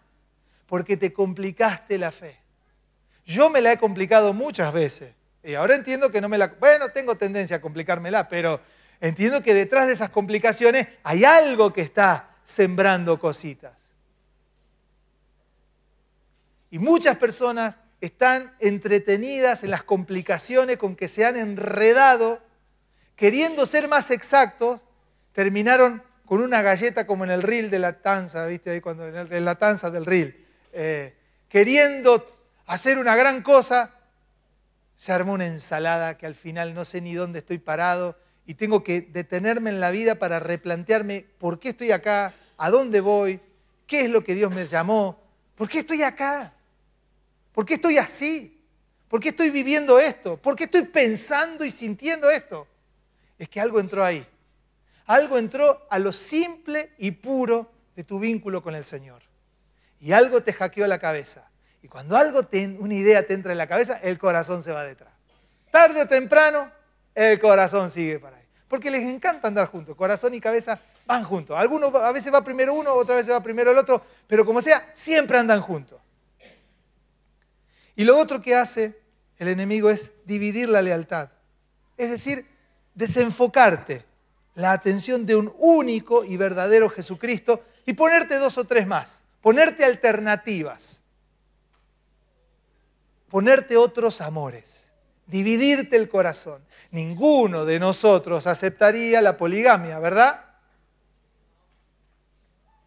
porque te complicaste la fe. Yo me la he complicado muchas veces. Y eh, ahora entiendo que no me la... Bueno, tengo tendencia a complicármela, pero entiendo que detrás de esas complicaciones hay algo que está sembrando cositas. Y muchas personas están entretenidas en las complicaciones con que se han enredado, queriendo ser más exactos, terminaron con una galleta como en el reel de la tanza, ¿viste? Ahí cuando, en la tanza del reel. Eh, queriendo hacer una gran cosa, se armó una ensalada que al final no sé ni dónde estoy parado y tengo que detenerme en la vida para replantearme por qué estoy acá, a dónde voy, qué es lo que Dios me llamó, por qué estoy acá, por qué estoy así, por qué estoy viviendo esto, por qué estoy pensando y sintiendo esto. Es que algo entró ahí, algo entró a lo simple y puro de tu vínculo con el Señor. Y algo te hackeó la cabeza. Y cuando algo, te, una idea te entra en la cabeza, el corazón se va detrás. Tarde o temprano, el corazón sigue para ahí. Porque les encanta andar juntos, corazón y cabeza van juntos. Algunos a veces va primero uno, otra vez va primero el otro, pero como sea, siempre andan juntos. Y lo otro que hace el enemigo es dividir la lealtad. Es decir, desenfocarte la atención de un único y verdadero Jesucristo y ponerte dos o tres más, ponerte alternativas ponerte otros amores, dividirte el corazón. Ninguno de nosotros aceptaría la poligamia, ¿verdad?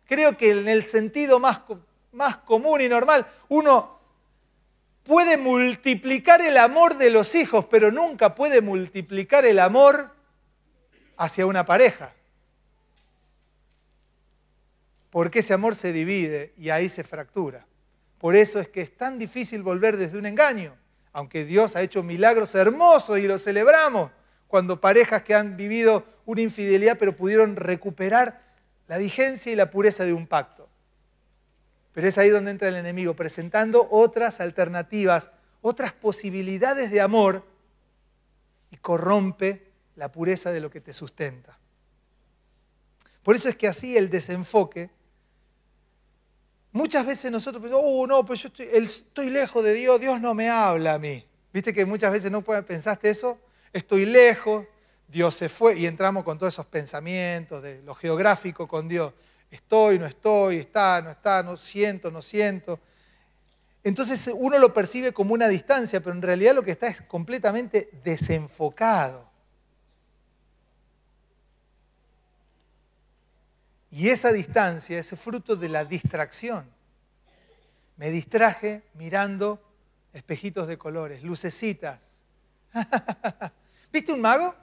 Creo que en el sentido más, más común y normal, uno puede multiplicar el amor de los hijos, pero nunca puede multiplicar el amor hacia una pareja. Porque ese amor se divide y ahí se fractura. Por eso es que es tan difícil volver desde un engaño, aunque Dios ha hecho milagros hermosos y los celebramos cuando parejas que han vivido una infidelidad pero pudieron recuperar la vigencia y la pureza de un pacto. Pero es ahí donde entra el enemigo, presentando otras alternativas, otras posibilidades de amor y corrompe la pureza de lo que te sustenta. Por eso es que así el desenfoque Muchas veces nosotros pensamos, oh no, pues yo estoy, lejos de Dios, Dios no me habla a mí. ¿Viste que muchas veces no pensaste eso? Estoy lejos, Dios se fue y entramos con todos esos pensamientos de lo geográfico con Dios. Estoy, no estoy, está, no está, no siento, no siento. Entonces uno lo percibe como una distancia, pero en realidad lo que está es completamente desenfocado. Y esa distancia es fruto de la distracción. Me distraje mirando espejitos de colores, lucecitas. ¿Viste un mago?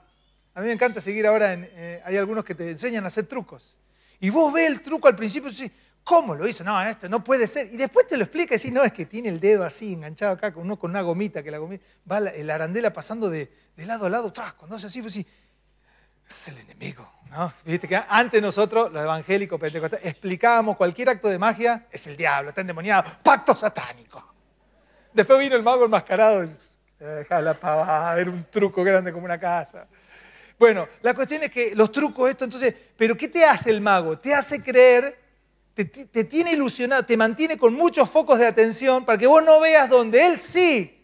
A mí me encanta seguir ahora, eh, hay algunos que te enseñan a hacer trucos. Y vos ves el truco al principio y decís, ¿cómo lo hizo? No, esto no puede ser. Y después te lo explica y decís, no, es que tiene el dedo así, enganchado acá, con, con una gomita, que la gomita, va la, arandela pasando de, lado a lado, tras, cuando hace así, pues sí es el enemigo. ¿no? Viste que antes nosotros, los evangélicos pentecostales, explicábamos cualquier acto de magia, es el diablo, está endemoniado, pacto satánico. Después vino el mago enmascarado, eh, deja la pavada, era un truco grande como una casa. Bueno, la cuestión es que los trucos, esto, entonces, ¿pero qué te hace el mago? Te hace creer, te, te tiene ilusionado, te mantiene con muchos focos de atención para que vos no veas donde él sí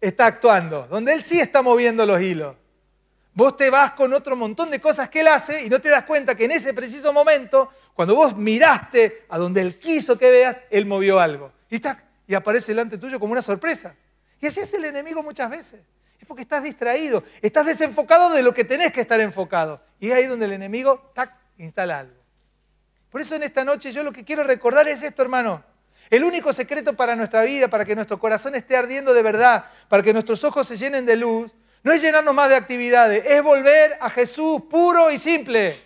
está actuando, donde él sí está moviendo los hilos. Vos te vas con otro montón de cosas que él hace y no te das cuenta que en ese preciso momento, cuando vos miraste a donde él quiso que veas, él movió algo. Y, tac, y aparece delante tuyo como una sorpresa. Y así es el enemigo muchas veces. Es porque estás distraído, estás desenfocado de lo que tenés que estar enfocado. Y es ahí donde el enemigo, tac, instala algo. Por eso en esta noche yo lo que quiero recordar es esto, hermano. El único secreto para nuestra vida, para que nuestro corazón esté ardiendo de verdad, para que nuestros ojos se llenen de luz, no es llenarnos más de actividades, es volver a Jesús puro y simple.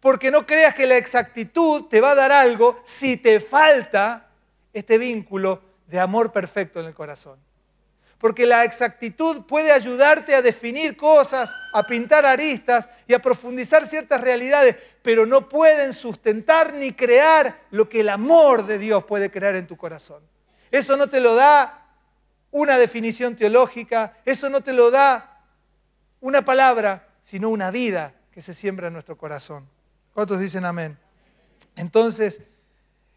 Porque no creas que la exactitud te va a dar algo si te falta este vínculo de amor perfecto en el corazón. Porque la exactitud puede ayudarte a definir cosas, a pintar aristas y a profundizar ciertas realidades, pero no pueden sustentar ni crear lo que el amor de Dios puede crear en tu corazón. Eso no te lo da una definición teológica, eso no te lo da una palabra, sino una vida que se siembra en nuestro corazón. ¿Cuántos dicen amén? Entonces,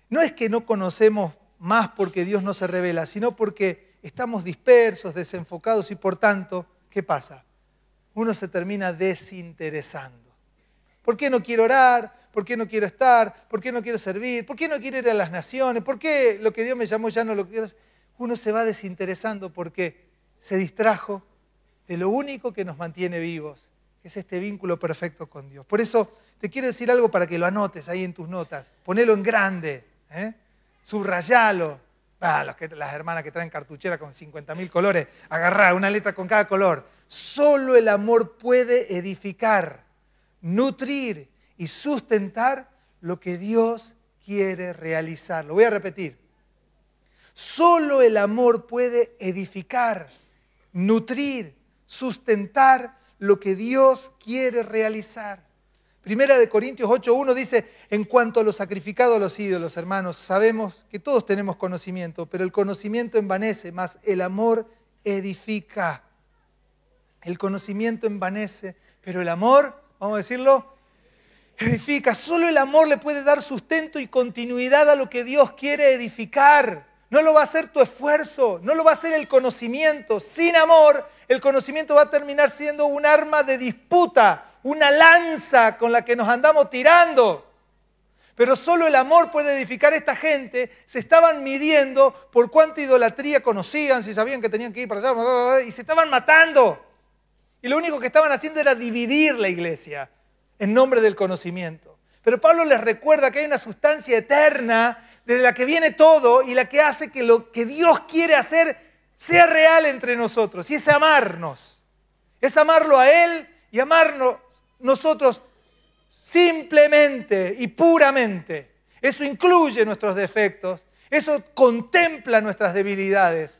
no es que no conocemos más porque Dios no se revela, sino porque estamos dispersos, desenfocados y por tanto, ¿qué pasa? Uno se termina desinteresando. ¿Por qué no quiero orar? ¿Por qué no quiero estar? ¿Por qué no quiero servir? ¿Por qué no quiero ir a las naciones? ¿Por qué lo que Dios me llamó ya no lo quiero hacer? uno se va desinteresando porque se distrajo de lo único que nos mantiene vivos, que es este vínculo perfecto con Dios. Por eso te quiero decir algo para que lo anotes ahí en tus notas, ponelo en grande, ¿eh? subrayalo. Ah, que, las hermanas que traen cartuchera con 50.000 colores, agarrar una letra con cada color. Solo el amor puede edificar, nutrir y sustentar lo que Dios quiere realizar. Lo voy a repetir. Solo el amor puede edificar, nutrir, sustentar lo que Dios quiere realizar. Primera de Corintios 8.1 dice, en cuanto a lo sacrificado a los ídolos, hermanos, sabemos que todos tenemos conocimiento, pero el conocimiento envanece, más el amor edifica. El conocimiento envanece, pero el amor, vamos a decirlo, edifica. Solo el amor le puede dar sustento y continuidad a lo que Dios quiere edificar no lo va a hacer tu esfuerzo, no lo va a hacer el conocimiento. Sin amor, el conocimiento va a terminar siendo un arma de disputa, una lanza con la que nos andamos tirando. Pero solo el amor puede edificar a esta gente. Se estaban midiendo por cuánta idolatría conocían, si sabían que tenían que ir para allá, y se estaban matando. Y lo único que estaban haciendo era dividir la iglesia en nombre del conocimiento. Pero Pablo les recuerda que hay una sustancia eterna de la que viene todo y la que hace que lo que Dios quiere hacer sea real entre nosotros. Y es amarnos. Es amarlo a Él y amarnos nosotros simplemente y puramente. Eso incluye nuestros defectos, eso contempla nuestras debilidades.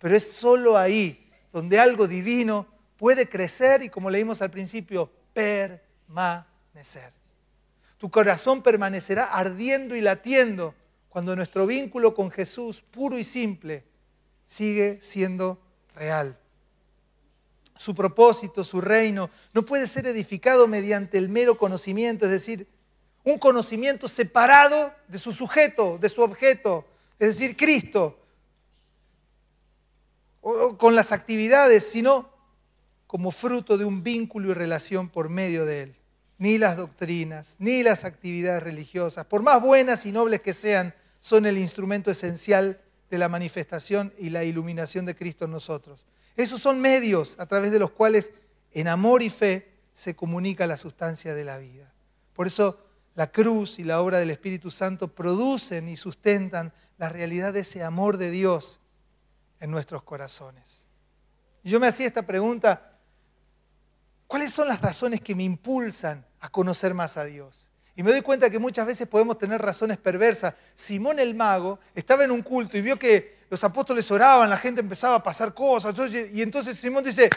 Pero es solo ahí donde algo divino puede crecer y, como leímos al principio, permanecer. Tu corazón permanecerá ardiendo y latiendo cuando nuestro vínculo con Jesús, puro y simple, sigue siendo real. Su propósito, su reino, no puede ser edificado mediante el mero conocimiento, es decir, un conocimiento separado de su sujeto, de su objeto, es decir, Cristo, o con las actividades, sino como fruto de un vínculo y relación por medio de Él ni las doctrinas, ni las actividades religiosas, por más buenas y nobles que sean, son el instrumento esencial de la manifestación y la iluminación de Cristo en nosotros. Esos son medios a través de los cuales en amor y fe se comunica la sustancia de la vida. Por eso la cruz y la obra del Espíritu Santo producen y sustentan la realidad de ese amor de Dios en nuestros corazones. yo me hacía esta pregunta ¿Cuáles son las razones que me impulsan a conocer más a Dios? Y me doy cuenta que muchas veces podemos tener razones perversas. Simón el mago estaba en un culto y vio que los apóstoles oraban, la gente empezaba a pasar cosas. Y entonces Simón dice,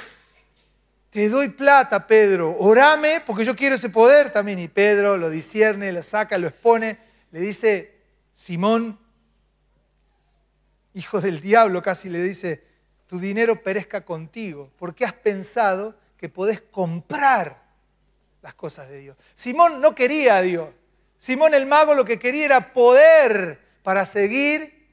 te doy plata, Pedro, orame porque yo quiero ese poder también. Y Pedro lo discierne, lo saca, lo expone, le dice, Simón, hijo del diablo, casi le dice, tu dinero perezca contigo, porque has pensado que podés comprar las cosas de Dios. Simón no quería a Dios. Simón el mago lo que quería era poder para seguir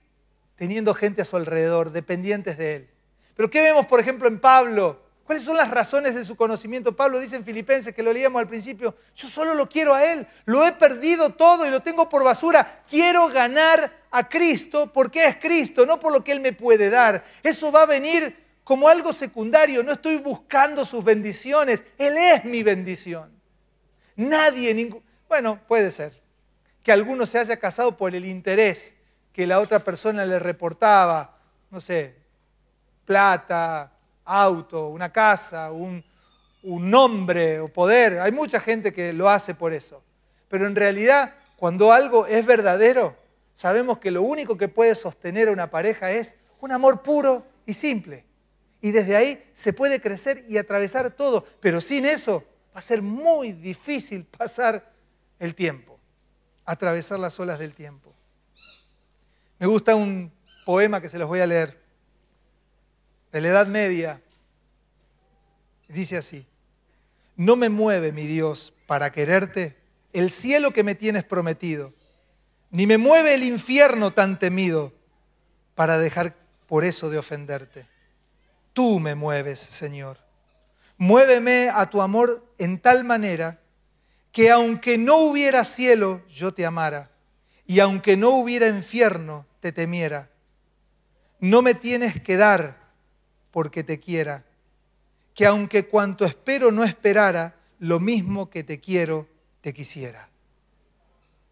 teniendo gente a su alrededor, dependientes de él. Pero ¿qué vemos, por ejemplo, en Pablo? ¿Cuáles son las razones de su conocimiento? Pablo dice en Filipenses, que lo leíamos al principio, yo solo lo quiero a Él, lo he perdido todo y lo tengo por basura, quiero ganar a Cristo porque es Cristo, no por lo que Él me puede dar. Eso va a venir como algo secundario, no estoy buscando sus bendiciones, Él es mi bendición. Nadie, ningún... Bueno, puede ser que alguno se haya casado por el interés que la otra persona le reportaba, no sé, plata, auto, una casa, un, un nombre o poder. Hay mucha gente que lo hace por eso. Pero en realidad, cuando algo es verdadero, sabemos que lo único que puede sostener a una pareja es un amor puro y simple. Y desde ahí se puede crecer y atravesar todo, pero sin eso va a ser muy difícil pasar el tiempo, atravesar las olas del tiempo. Me gusta un poema que se los voy a leer, de la Edad Media. Dice así, no me mueve mi Dios para quererte el cielo que me tienes prometido, ni me mueve el infierno tan temido para dejar por eso de ofenderte. Tú me mueves, Señor. Muéveme a tu amor en tal manera que aunque no hubiera cielo, yo te amara, y aunque no hubiera infierno, te temiera. No me tienes que dar porque te quiera, que aunque cuanto espero no esperara, lo mismo que te quiero, te quisiera.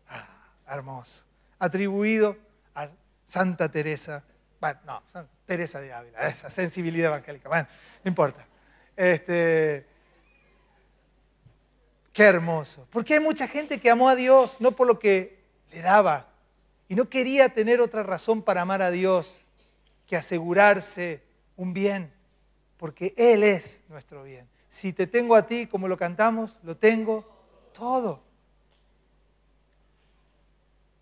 Ah, hermoso. Atribuido a Santa Teresa no, Teresa de Ávila, esa sensibilidad evangélica. Bueno, no importa. Este, qué hermoso. Porque hay mucha gente que amó a Dios no por lo que le daba y no quería tener otra razón para amar a Dios que asegurarse un bien, porque Él es nuestro bien. Si te tengo a ti, como lo cantamos, lo tengo todo.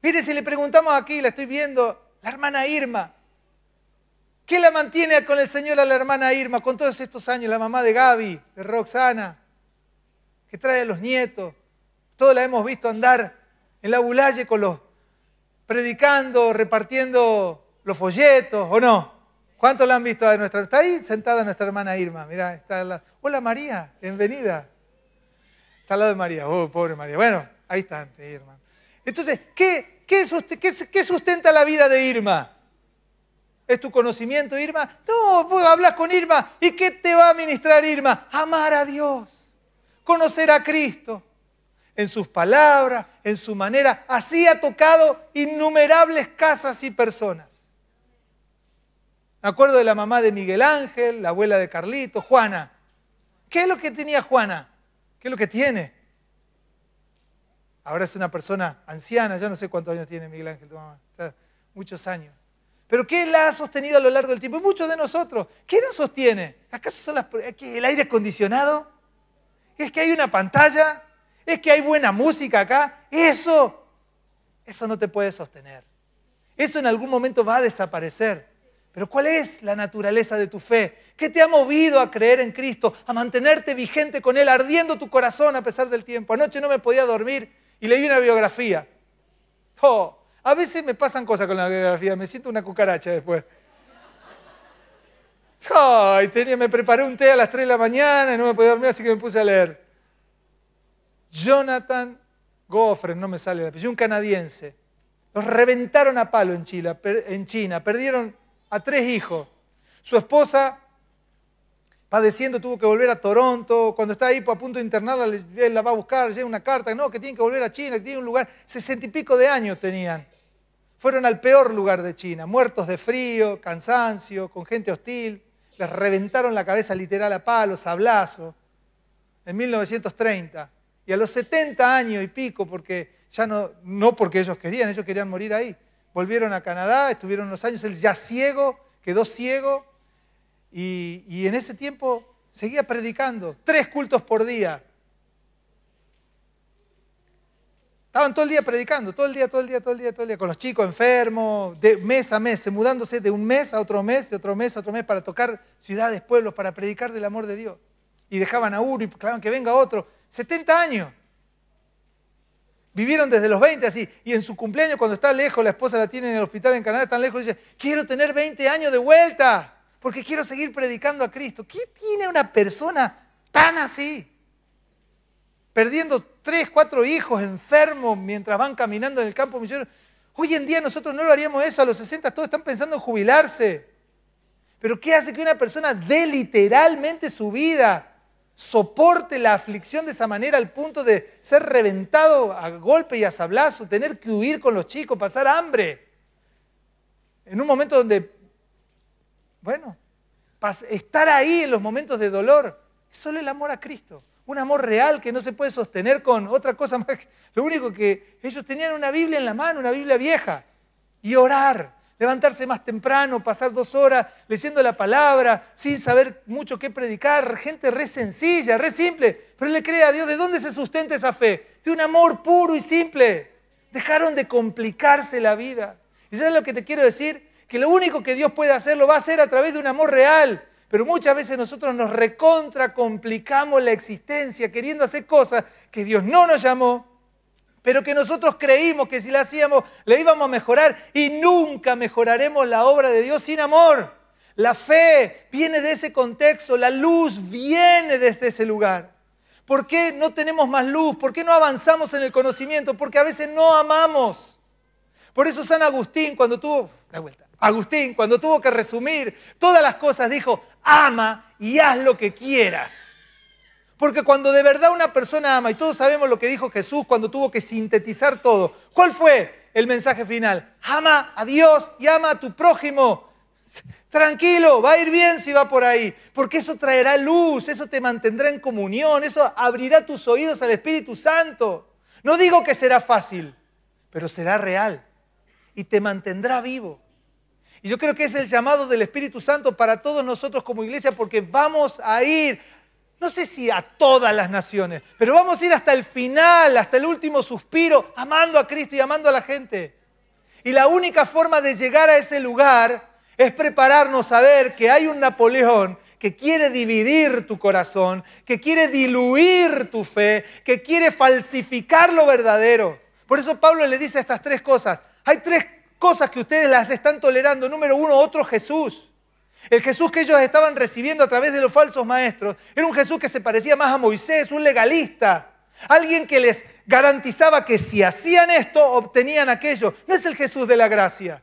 Mire, si le preguntamos aquí, la estoy viendo, la hermana Irma, ¿Qué la mantiene con el Señor a la hermana Irma con todos estos años? La mamá de Gaby, de Roxana, que trae a los nietos. Todos la hemos visto andar en la bulalle con los predicando, repartiendo los folletos, ¿o no? ¿Cuántos la han visto a nuestra? Está ahí sentada nuestra hermana Irma, mirá, está la... Hola María, bienvenida. Está al lado de María, oh, pobre María. Bueno, ahí está Irma. Entonces, ¿qué, qué, sustenta la vida de Irma? ¿Es tu conocimiento, Irma? No, puedo hablas con Irma. ¿Y qué te va a ministrar Irma? Amar a Dios, conocer a Cristo. En sus palabras, en su manera. Así ha tocado innumerables casas y personas. Me acuerdo de la mamá de Miguel Ángel, la abuela de Carlito, Juana. ¿Qué es lo que tenía Juana? ¿Qué es lo que tiene? Ahora es una persona anciana, ya no sé cuántos años tiene Miguel Ángel, tu mamá. muchos años. Pero ¿qué la ha sostenido a lo largo del tiempo? muchos de nosotros, ¿qué nos sostiene? ¿Acaso son las, el aire acondicionado? ¿Es que hay una pantalla? ¿Es que hay buena música acá? Eso, eso no te puede sostener. Eso en algún momento va a desaparecer. Pero ¿cuál es la naturaleza de tu fe? ¿Qué te ha movido a creer en Cristo, a mantenerte vigente con Él, ardiendo tu corazón a pesar del tiempo? Anoche no me podía dormir y leí una biografía. Oh, a veces me pasan cosas con la biografía, me siento una cucaracha después. Ay, tenía, me preparé un té a las 3 de la mañana y no me podía dormir, así que me puse a leer. Jonathan Goffren, no me sale la apellido, un canadiense. Los reventaron a palo en, China, perdieron a tres hijos. Su esposa, padeciendo, tuvo que volver a Toronto. Cuando está ahí pues, a punto de internarla, él la va a buscar, llega una carta, no, que tienen que volver a China, que tiene un lugar. Sesenta y pico de años tenían fueron al peor lugar de China, muertos de frío, cansancio, con gente hostil, les reventaron la cabeza literal a palos, a blazos, en 1930. Y a los 70 años y pico, porque ya no, no porque ellos querían, ellos querían morir ahí. Volvieron a Canadá, estuvieron unos años, él ya ciego, quedó ciego, y, y en ese tiempo seguía predicando, tres cultos por día, Estaban todo el día predicando, todo el día, todo el día, todo el día, todo el día, con los chicos enfermos, de mes a mes, mudándose de un mes a otro mes, de otro mes a otro mes, para tocar ciudades, pueblos, para predicar del amor de Dios. Y dejaban a uno y clamaban que venga otro. 70 años. Vivieron desde los 20 así. Y en su cumpleaños, cuando está lejos, la esposa la tiene en el hospital en Canadá, tan lejos, dice, quiero tener 20 años de vuelta, porque quiero seguir predicando a Cristo. ¿Qué tiene una persona tan así? Perdiendo tres, cuatro hijos enfermos mientras van caminando en el campo misionero. Hoy en día nosotros no lo haríamos eso, a los 60 todos están pensando en jubilarse. Pero ¿qué hace que una persona dé literalmente su vida, soporte la aflicción de esa manera al punto de ser reventado a golpe y a sablazo, tener que huir con los chicos, pasar hambre? En un momento donde, bueno, estar ahí en los momentos de dolor, es solo el amor a Cristo un amor real que no se puede sostener con otra cosa más. Lo único que ellos tenían una Biblia en la mano, una Biblia vieja, y orar, levantarse más temprano, pasar dos horas leyendo la palabra, sin saber mucho qué predicar, gente re sencilla, re simple, pero le cree a Dios, ¿de dónde se sustenta esa fe? De un amor puro y simple. Dejaron de complicarse la vida. Y eso es lo que te quiero decir, que lo único que Dios puede hacer lo va a hacer a través de un amor real, pero muchas veces nosotros nos recontra complicamos la existencia queriendo hacer cosas que Dios no nos llamó, pero que nosotros creímos que si la hacíamos le íbamos a mejorar y nunca mejoraremos la obra de Dios sin amor. La fe viene de ese contexto, la luz viene desde ese lugar. ¿Por qué no tenemos más luz? ¿Por qué no avanzamos en el conocimiento? Porque a veces no amamos. Por eso San Agustín, cuando tuvo, vuelta, Agustín, cuando tuvo que resumir todas las cosas, dijo, ama y haz lo que quieras. Porque cuando de verdad una persona ama, y todos sabemos lo que dijo Jesús cuando tuvo que sintetizar todo, ¿cuál fue el mensaje final? Ama a Dios y ama a tu prójimo. Tranquilo, va a ir bien si va por ahí, porque eso traerá luz, eso te mantendrá en comunión, eso abrirá tus oídos al Espíritu Santo. No digo que será fácil, pero será real y te mantendrá vivo. Y yo creo que es el llamado del Espíritu Santo para todos nosotros como iglesia, porque vamos a ir, no sé si a todas las naciones, pero vamos a ir hasta el final, hasta el último suspiro, amando a Cristo y amando a la gente. Y la única forma de llegar a ese lugar es prepararnos a ver que hay un Napoleón que quiere dividir tu corazón, que quiere diluir tu fe, que quiere falsificar lo verdadero. Por eso Pablo le dice estas tres cosas. Hay tres cosas que ustedes las están tolerando. Número uno, otro Jesús. El Jesús que ellos estaban recibiendo a través de los falsos maestros era un Jesús que se parecía más a Moisés, un legalista. Alguien que les garantizaba que si hacían esto, obtenían aquello. No es el Jesús de la gracia.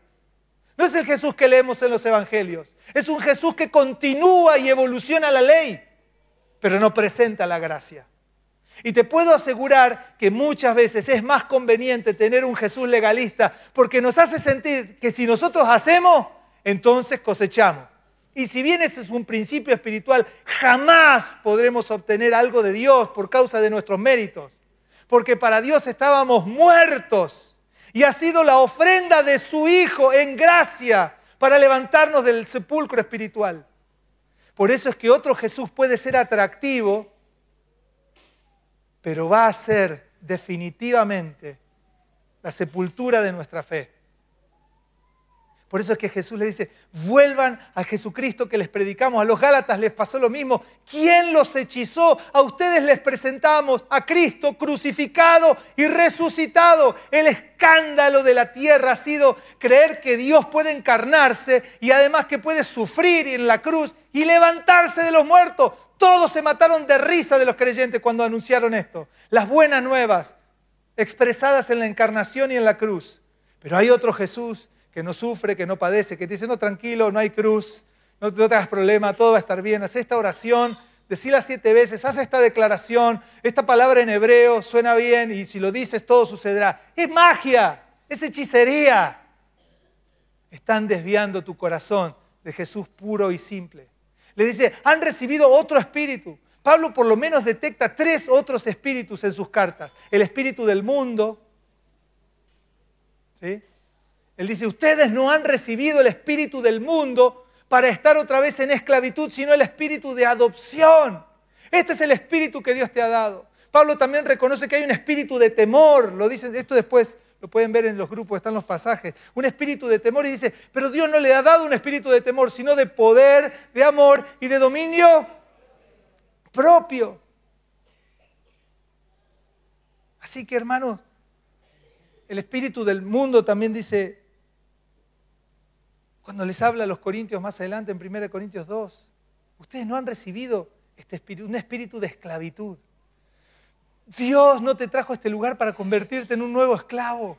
No es el Jesús que leemos en los evangelios. Es un Jesús que continúa y evoluciona la ley, pero no presenta la gracia. Y te puedo asegurar que muchas veces es más conveniente tener un Jesús legalista porque nos hace sentir que si nosotros hacemos, entonces cosechamos. Y si bien ese es un principio espiritual, jamás podremos obtener algo de Dios por causa de nuestros méritos. Porque para Dios estábamos muertos y ha sido la ofrenda de su Hijo en gracia para levantarnos del sepulcro espiritual. Por eso es que otro Jesús puede ser atractivo pero va a ser definitivamente la sepultura de nuestra fe. Por eso es que Jesús le dice, vuelvan a Jesucristo que les predicamos. A los Gálatas les pasó lo mismo. ¿Quién los hechizó? A ustedes les presentamos a Cristo crucificado y resucitado. El escándalo de la tierra ha sido creer que Dios puede encarnarse y además que puede sufrir en la cruz y levantarse de los muertos. Todos se mataron de risa de los creyentes cuando anunciaron esto, las buenas nuevas expresadas en la encarnación y en la cruz. Pero hay otro Jesús que no sufre, que no padece, que te dice, no, tranquilo, no hay cruz, no, no te hagas problema, todo va a estar bien, haz esta oración, decíla siete veces, haz esta declaración, esta palabra en hebreo suena bien y si lo dices todo sucederá. Es magia, es hechicería. Están desviando tu corazón de Jesús puro y simple. Le dice, han recibido otro espíritu. Pablo por lo menos detecta tres otros espíritus en sus cartas. El espíritu del mundo. ¿sí? Él dice, ustedes no han recibido el espíritu del mundo para estar otra vez en esclavitud, sino el espíritu de adopción. Este es el espíritu que Dios te ha dado. Pablo también reconoce que hay un espíritu de temor. Lo dicen esto después lo pueden ver en los grupos, están los pasajes. Un espíritu de temor y dice, pero Dios no le ha dado un espíritu de temor, sino de poder, de amor y de dominio propio. Así que hermanos, el espíritu del mundo también dice, cuando les habla a los Corintios más adelante en 1 Corintios 2, ustedes no han recibido este espíritu, un espíritu de esclavitud Dios no te trajo a este lugar para convertirte en un nuevo esclavo.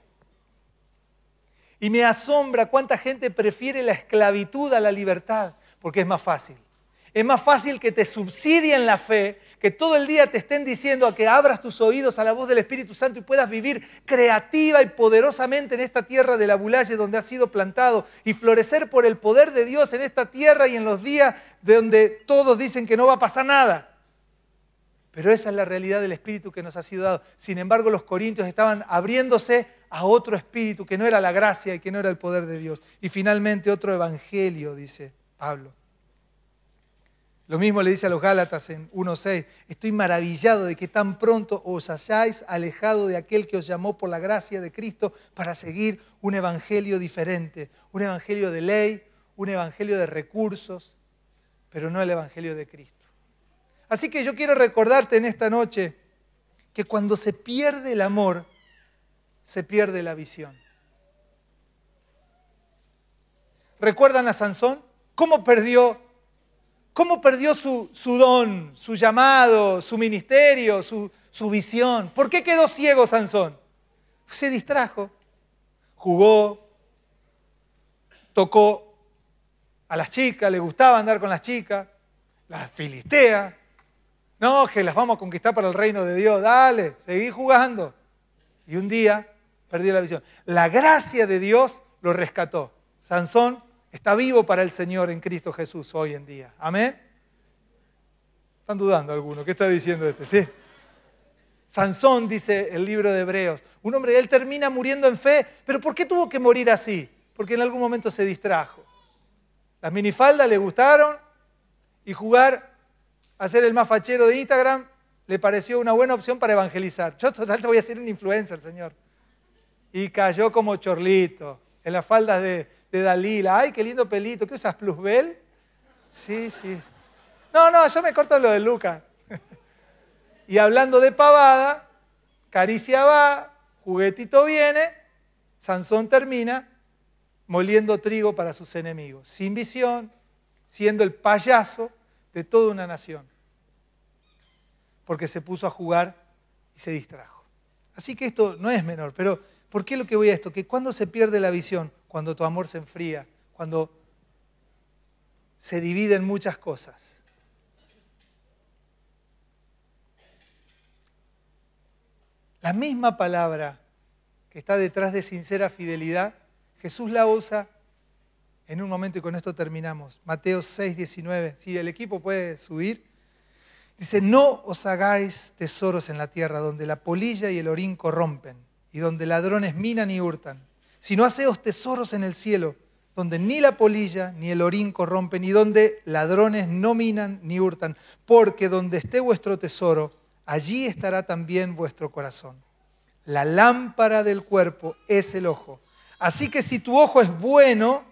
Y me asombra cuánta gente prefiere la esclavitud a la libertad, porque es más fácil. Es más fácil que te subsidien la fe, que todo el día te estén diciendo a que abras tus oídos a la voz del Espíritu Santo y puedas vivir creativa y poderosamente en esta tierra de la Bulalle donde has sido plantado y florecer por el poder de Dios en esta tierra y en los días donde todos dicen que no va a pasar nada. Pero esa es la realidad del espíritu que nos ha sido dado. Sin embargo, los corintios estaban abriéndose a otro espíritu que no era la gracia y que no era el poder de Dios. Y finalmente otro evangelio, dice Pablo. Lo mismo le dice a los Gálatas en 1.6, estoy maravillado de que tan pronto os hayáis alejado de aquel que os llamó por la gracia de Cristo para seguir un evangelio diferente, un evangelio de ley, un evangelio de recursos, pero no el evangelio de Cristo. Así que yo quiero recordarte en esta noche que cuando se pierde el amor, se pierde la visión. ¿Recuerdan a Sansón? ¿Cómo perdió? ¿Cómo perdió su, don, su llamado, su ministerio, su, su visión? ¿Por qué quedó ciego Sansón? Se distrajo, jugó, tocó a las chicas, le gustaba andar con las chicas, las filisteas, no, que las vamos a conquistar para el reino de Dios. Dale, seguí jugando. Y un día perdió la visión. La gracia de Dios lo rescató. Sansón está vivo para el Señor en Cristo Jesús hoy en día. Amén. Están dudando algunos. ¿Qué está diciendo este? Sí. Sansón, dice el libro de Hebreos. Un hombre, él termina muriendo en fe. ¿Pero por qué tuvo que morir así? Porque en algún momento se distrajo. Las minifaldas le gustaron y jugar Hacer el más fachero de Instagram, le pareció una buena opción para evangelizar. Yo total voy a ser un influencer, Señor. Y cayó como chorlito en las faldas de, de Dalila. Ay, qué lindo pelito. ¿Qué usas, Plusbel? Sí, sí. No, no, yo me corto lo de Luca. y hablando de pavada, caricia va, juguetito viene, Sansón termina moliendo trigo para sus enemigos, sin visión, siendo el payaso de toda una nación porque se puso a jugar y se distrajo. Así que esto no es menor, pero ¿por qué lo que voy a esto? Que cuando se pierde la visión, cuando tu amor se enfría, cuando se dividen muchas cosas. La misma palabra que está detrás de sincera fidelidad, Jesús la usa en un momento y con esto terminamos. Mateo 6, 19. Si el equipo puede subir. Dice, no os hagáis tesoros en la tierra donde la polilla y el orín corrompen y donde ladrones minan y hurtan, sino haceos tesoros en el cielo donde ni la polilla ni el orín corrompen y donde ladrones no minan ni hurtan, porque donde esté vuestro tesoro, allí estará también vuestro corazón. La lámpara del cuerpo es el ojo. Así que si tu ojo es bueno,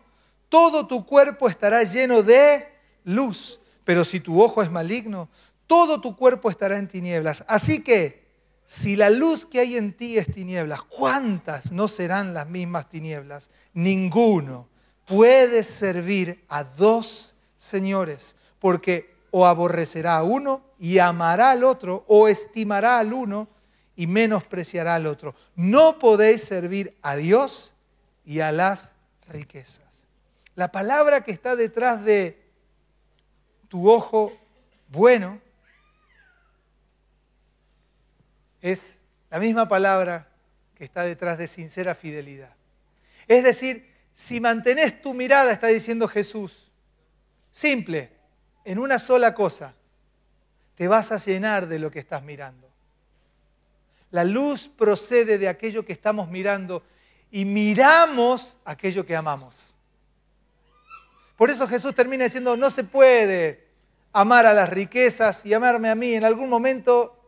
todo tu cuerpo estará lleno de luz. Pero si tu ojo es maligno, todo tu cuerpo estará en tinieblas. Así que, si la luz que hay en ti es tinieblas, ¿cuántas no serán las mismas tinieblas? Ninguno puede servir a dos señores, porque o aborrecerá a uno y amará al otro, o estimará al uno y menospreciará al otro. No podéis servir a Dios y a las riquezas. La palabra que está detrás de tu ojo bueno es la misma palabra que está detrás de sincera fidelidad. Es decir, si mantenés tu mirada, está diciendo Jesús, simple, en una sola cosa, te vas a llenar de lo que estás mirando. La luz procede de aquello que estamos mirando y miramos aquello que amamos. Por eso Jesús termina diciendo, no se puede amar a las riquezas y amarme a mí. En algún momento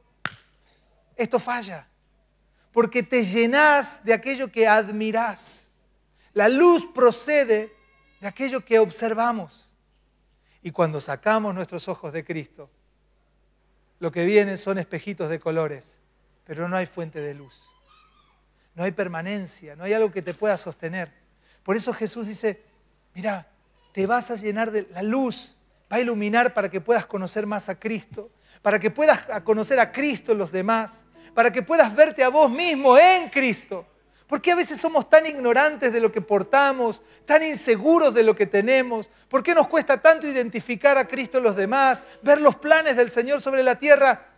esto falla, porque te llenas de aquello que admiras. La luz procede de aquello que observamos. Y cuando sacamos nuestros ojos de Cristo, lo que viene son espejitos de colores, pero no hay fuente de luz. No hay permanencia, no hay algo que te pueda sostener. Por eso Jesús dice, mira, te vas a llenar de la luz, va a iluminar para que puedas conocer más a Cristo para que puedas conocer a Cristo en los demás, para que puedas verte a vos mismo en Cristo. ¿Por qué a veces somos tan ignorantes de lo que portamos, tan inseguros de lo que tenemos? ¿Por qué nos cuesta tanto identificar a Cristo en los demás, ver los planes del Señor sobre la tierra?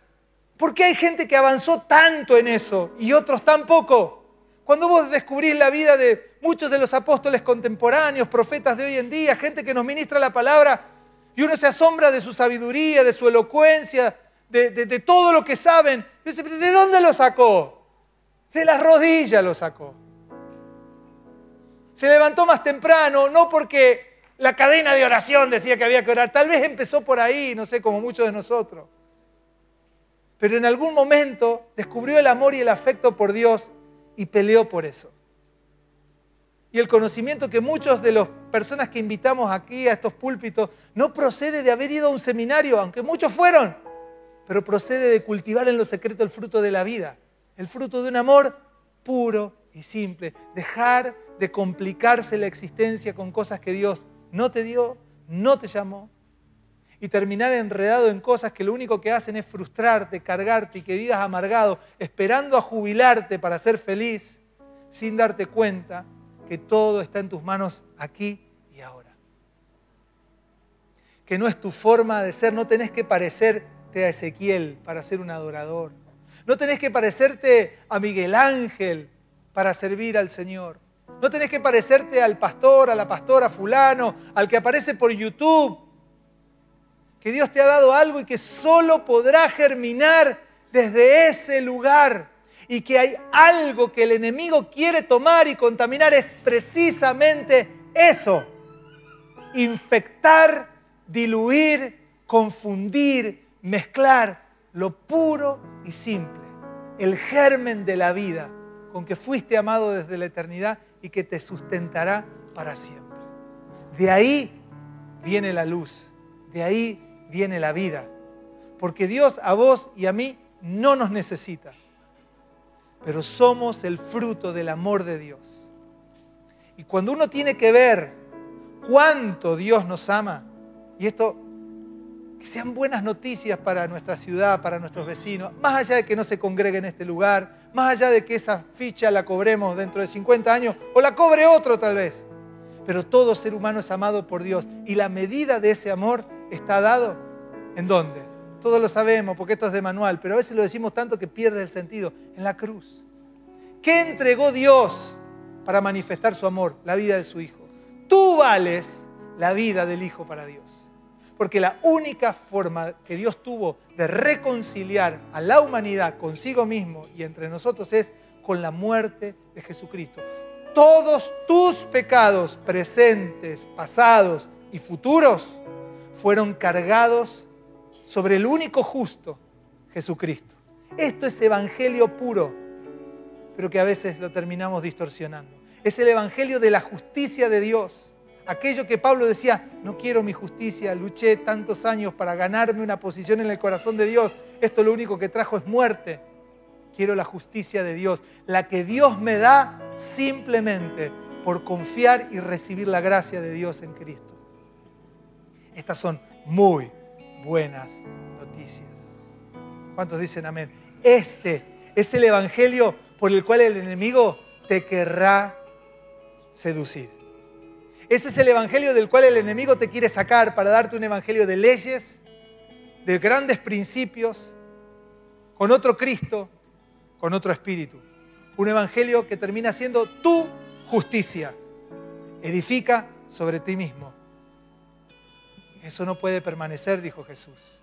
¿Por qué hay gente que avanzó tanto en eso y otros tan poco? Cuando vos descubrís la vida de muchos de los apóstoles contemporáneos, profetas de hoy en día, gente que nos ministra la palabra, y uno se asombra de su sabiduría, de su elocuencia, de, todo lo que saben. ¿de dónde lo sacó? De las rodillas lo sacó. Se levantó más temprano, no porque la cadena de oración decía que había que orar, tal vez empezó por ahí, no sé, como muchos de nosotros. Pero en algún momento descubrió el amor y el afecto por Dios y peleó por eso y el conocimiento que muchos de las personas que invitamos aquí a estos púlpitos no procede de haber ido a un seminario, aunque muchos fueron, pero procede de cultivar en lo secreto el fruto de la vida, el fruto de un amor puro y simple. Dejar de complicarse la existencia con cosas que Dios no te dio, no te llamó, y terminar enredado en cosas que lo único que hacen es frustrarte, cargarte y que vivas amargado, esperando a jubilarte para ser feliz, sin darte cuenta que todo está en tus manos aquí y ahora. Que no es tu forma de ser, no tenés que parecerte a Ezequiel para ser un adorador. No tenés que parecerte a Miguel Ángel para servir al Señor. No tenés que parecerte al pastor, a la pastora, fulano, al que aparece por YouTube. Que Dios te ha dado algo y que solo podrá germinar desde ese lugar y que hay algo que el enemigo quiere tomar y contaminar, es precisamente eso. Infectar, diluir, confundir, mezclar lo puro y simple, el germen de la vida con que fuiste amado desde la eternidad y que te sustentará para siempre. De ahí viene la luz, de ahí viene la vida, porque Dios a vos y a mí no nos necesita pero somos el fruto del amor de Dios. Y cuando uno tiene que ver cuánto Dios nos ama, y esto que sean buenas noticias para nuestra ciudad, para nuestros vecinos, más allá de que no se congregue en este lugar, más allá de que esa ficha la cobremos dentro de 50 años o la cobre otro tal vez, pero todo ser humano es amado por Dios y la medida de ese amor está dado en dónde? todos lo sabemos porque esto es de manual, pero a veces lo decimos tanto que pierde el sentido. En la cruz. ¿Qué entregó Dios para manifestar su amor? La vida de su Hijo. Tú vales la vida del Hijo para Dios. Porque la única forma que Dios tuvo de reconciliar a la humanidad consigo mismo y entre nosotros es con la muerte de Jesucristo. Todos tus pecados presentes, pasados y futuros fueron cargados sobre el único justo, Jesucristo. Esto es evangelio puro, pero que a veces lo terminamos distorsionando. Es el evangelio de la justicia de Dios. Aquello que Pablo decía, no quiero mi justicia, luché tantos años para ganarme una posición en el corazón de Dios, esto lo único que trajo es muerte. Quiero la justicia de Dios, la que Dios me da simplemente por confiar y recibir la gracia de Dios en Cristo. Estas son muy, buenas noticias. ¿Cuántos dicen amén? Este es el evangelio por el cual el enemigo te querrá seducir. Ese es el evangelio del cual el enemigo te quiere sacar para darte un evangelio de leyes, de grandes principios, con otro Cristo, con otro espíritu. Un evangelio que termina siendo tu justicia. Edifica sobre ti mismo eso no puede permanecer, dijo Jesús.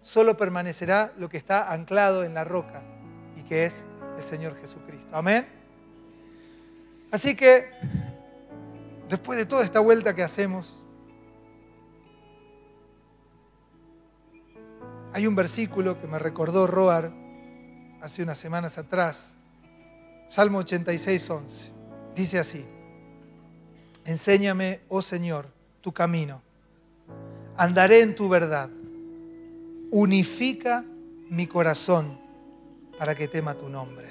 Solo permanecerá lo que está anclado en la roca y que es el Señor Jesucristo. Amén. Así que, después de toda esta vuelta que hacemos, hay un versículo que me recordó Roar hace unas semanas atrás, Salmo 86, 11. Dice así, enséñame, oh Señor, tu camino andaré en tu verdad. Unifica mi corazón para que tema tu nombre.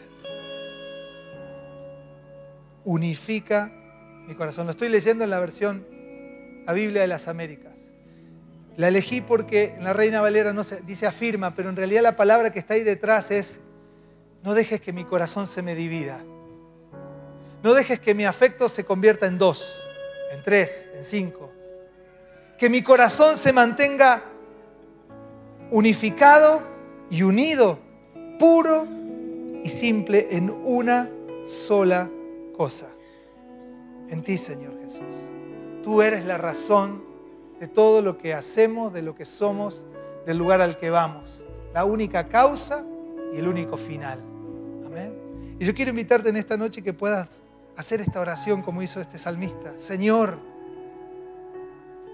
Unifica mi corazón. Lo estoy leyendo en la versión, la Biblia de las Américas. La elegí porque en la Reina Valera no se, dice afirma, pero en realidad la palabra que está ahí detrás es, no dejes que mi corazón se me divida. No dejes que mi afecto se convierta en dos, en tres, en cinco que mi corazón se mantenga unificado y unido, puro y simple en una sola cosa. En ti, Señor Jesús. Tú eres la razón de todo lo que hacemos, de lo que somos, del lugar al que vamos. La única causa y el único final. Amén. Y yo quiero invitarte en esta noche que puedas hacer esta oración como hizo este salmista. Señor,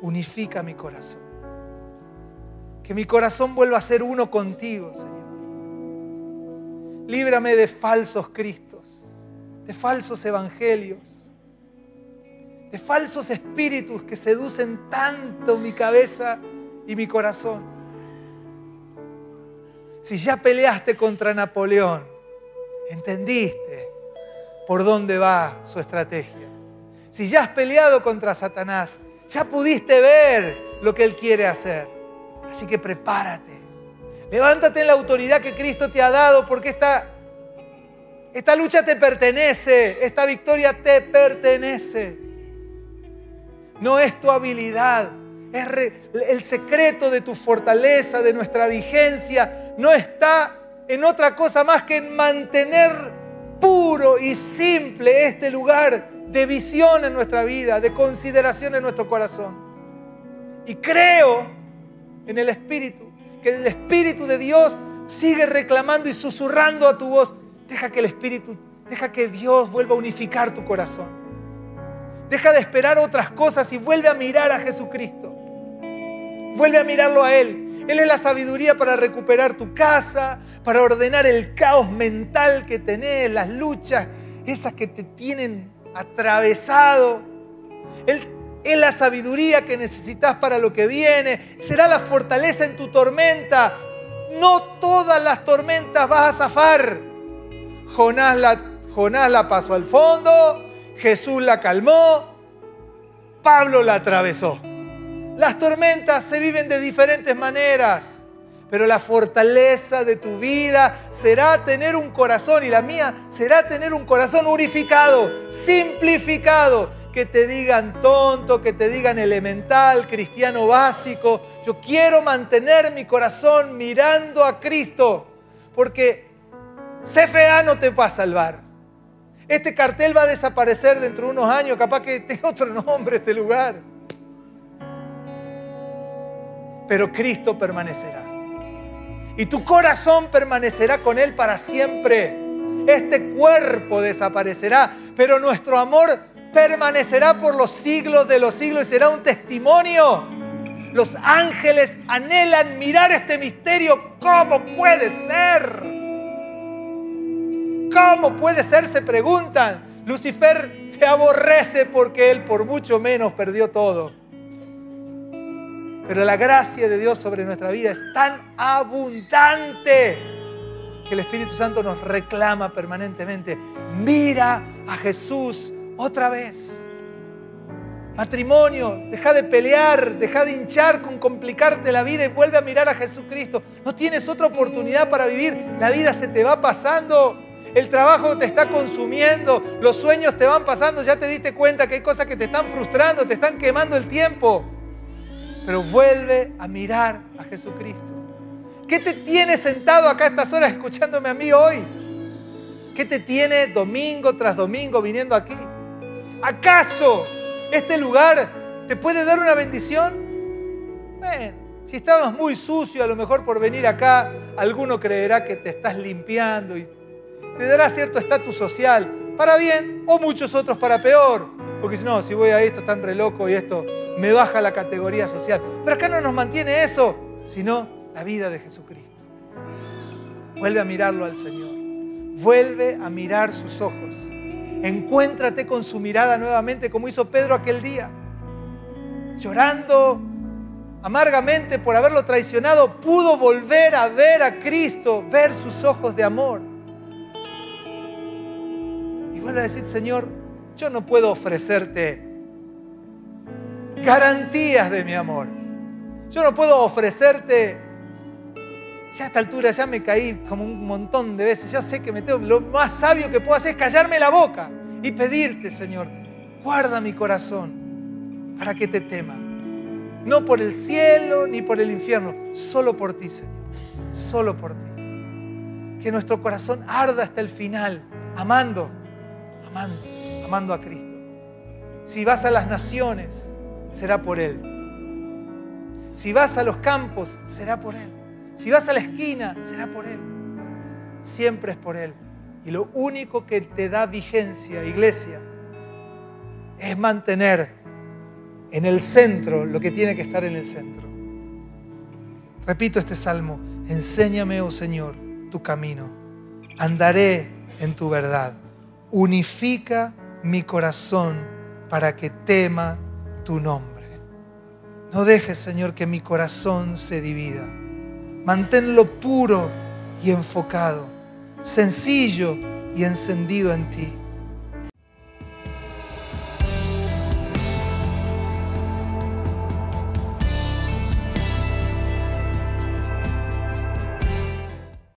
unifica mi corazón. Que mi corazón vuelva a ser uno contigo, Señor. Líbrame de falsos Cristos, de falsos evangelios, de falsos espíritus que seducen tanto mi cabeza y mi corazón. Si ya peleaste contra Napoleón, entendiste por dónde va su estrategia. Si ya has peleado contra Satanás, ya pudiste ver lo que Él quiere hacer. Así que prepárate. Levántate en la autoridad que Cristo te ha dado porque esta, esta lucha te pertenece, esta victoria te pertenece. No es tu habilidad, es el secreto de tu fortaleza, de nuestra vigencia, no está en otra cosa más que en mantener puro y simple este lugar de visión en nuestra vida, de consideración en nuestro corazón. Y creo en el Espíritu, que el Espíritu de Dios sigue reclamando y susurrando a tu voz. Deja que el Espíritu, deja que Dios vuelva a unificar tu corazón. Deja de esperar otras cosas y vuelve a mirar a Jesucristo. Vuelve a mirarlo a Él. Él es la sabiduría para recuperar tu casa, para ordenar el caos mental que tenés, las luchas, esas que te tienen atravesado. Él es la sabiduría que necesitas para lo que viene. Será la fortaleza en tu tormenta. No todas las tormentas vas a zafar. Jonás la, Jonás la pasó al fondo, Jesús la calmó, Pablo la atravesó. Las tormentas se viven de diferentes maneras. Pero la fortaleza de tu vida será tener un corazón y la mía será tener un corazón unificado, simplificado. Que te digan tonto, que te digan elemental, cristiano básico. Yo quiero mantener mi corazón mirando a Cristo. Porque CFA no te va a salvar. Este cartel va a desaparecer dentro de unos años. Capaz que tenga otro nombre este lugar. Pero Cristo permanecerá y tu corazón permanecerá con Él para siempre. Este cuerpo desaparecerá, pero nuestro amor permanecerá por los siglos de los siglos y será un testimonio. Los ángeles anhelan mirar este misterio. ¿Cómo puede ser? ¿Cómo puede ser? Se preguntan. Lucifer te aborrece porque él por mucho menos perdió todo. Pero la gracia de Dios sobre nuestra vida es tan abundante que el Espíritu Santo nos reclama permanentemente. Mira a Jesús otra vez. Matrimonio, deja de pelear, deja de hinchar con complicarte la vida y vuelve a mirar a Jesucristo. No tienes otra oportunidad para vivir. La vida se te va pasando. El trabajo te está consumiendo, los sueños te van pasando, ya te diste cuenta que hay cosas que te están frustrando, te están quemando el tiempo pero vuelve a mirar a Jesucristo. ¿Qué te tiene sentado acá a estas horas escuchándome a mí hoy? ¿Qué te tiene domingo tras domingo viniendo aquí? ¿Acaso este lugar te puede dar una bendición? si estabas muy sucio, a lo mejor por venir acá, alguno creerá que te estás limpiando y te dará cierto estatus social, para bien, o muchos otros para peor. Porque si no, si voy a esto, tan re loco y esto me baja la categoría social. Pero acá no nos mantiene eso, sino la vida de Jesucristo. Vuelve a mirarlo al Señor. Vuelve a mirar sus ojos. Encuéntrate con su mirada nuevamente como hizo Pedro aquel día. Llorando amargamente por haberlo traicionado, pudo volver a ver a Cristo, ver sus ojos de amor. Y vuelve a decir, Señor, yo no puedo ofrecerte garantías de mi amor. Yo no puedo ofrecerte, ya a esta altura ya me caí como un montón de veces, ya sé que me tengo, lo más sabio que puedo hacer es callarme la boca y pedirte, Señor, guarda mi corazón para que te tema. No por el cielo ni por el infierno, solo por ti, Señor, solo por ti. Que nuestro corazón arda hasta el final, amando, amando, amando a Cristo. Si vas a las naciones, será por Él. Si vas a los campos, será por Él. Si vas a la esquina, será por Él. Siempre es por Él. Y lo único que te da vigencia, iglesia, es mantener en el centro lo que tiene que estar en el centro. Repito este salmo, enséñame, oh Señor, tu camino. Andaré en tu verdad. Unifica mi corazón para que tema tu nombre. No dejes, Señor, que mi corazón se divida. Manténlo puro y enfocado, sencillo y encendido en ti.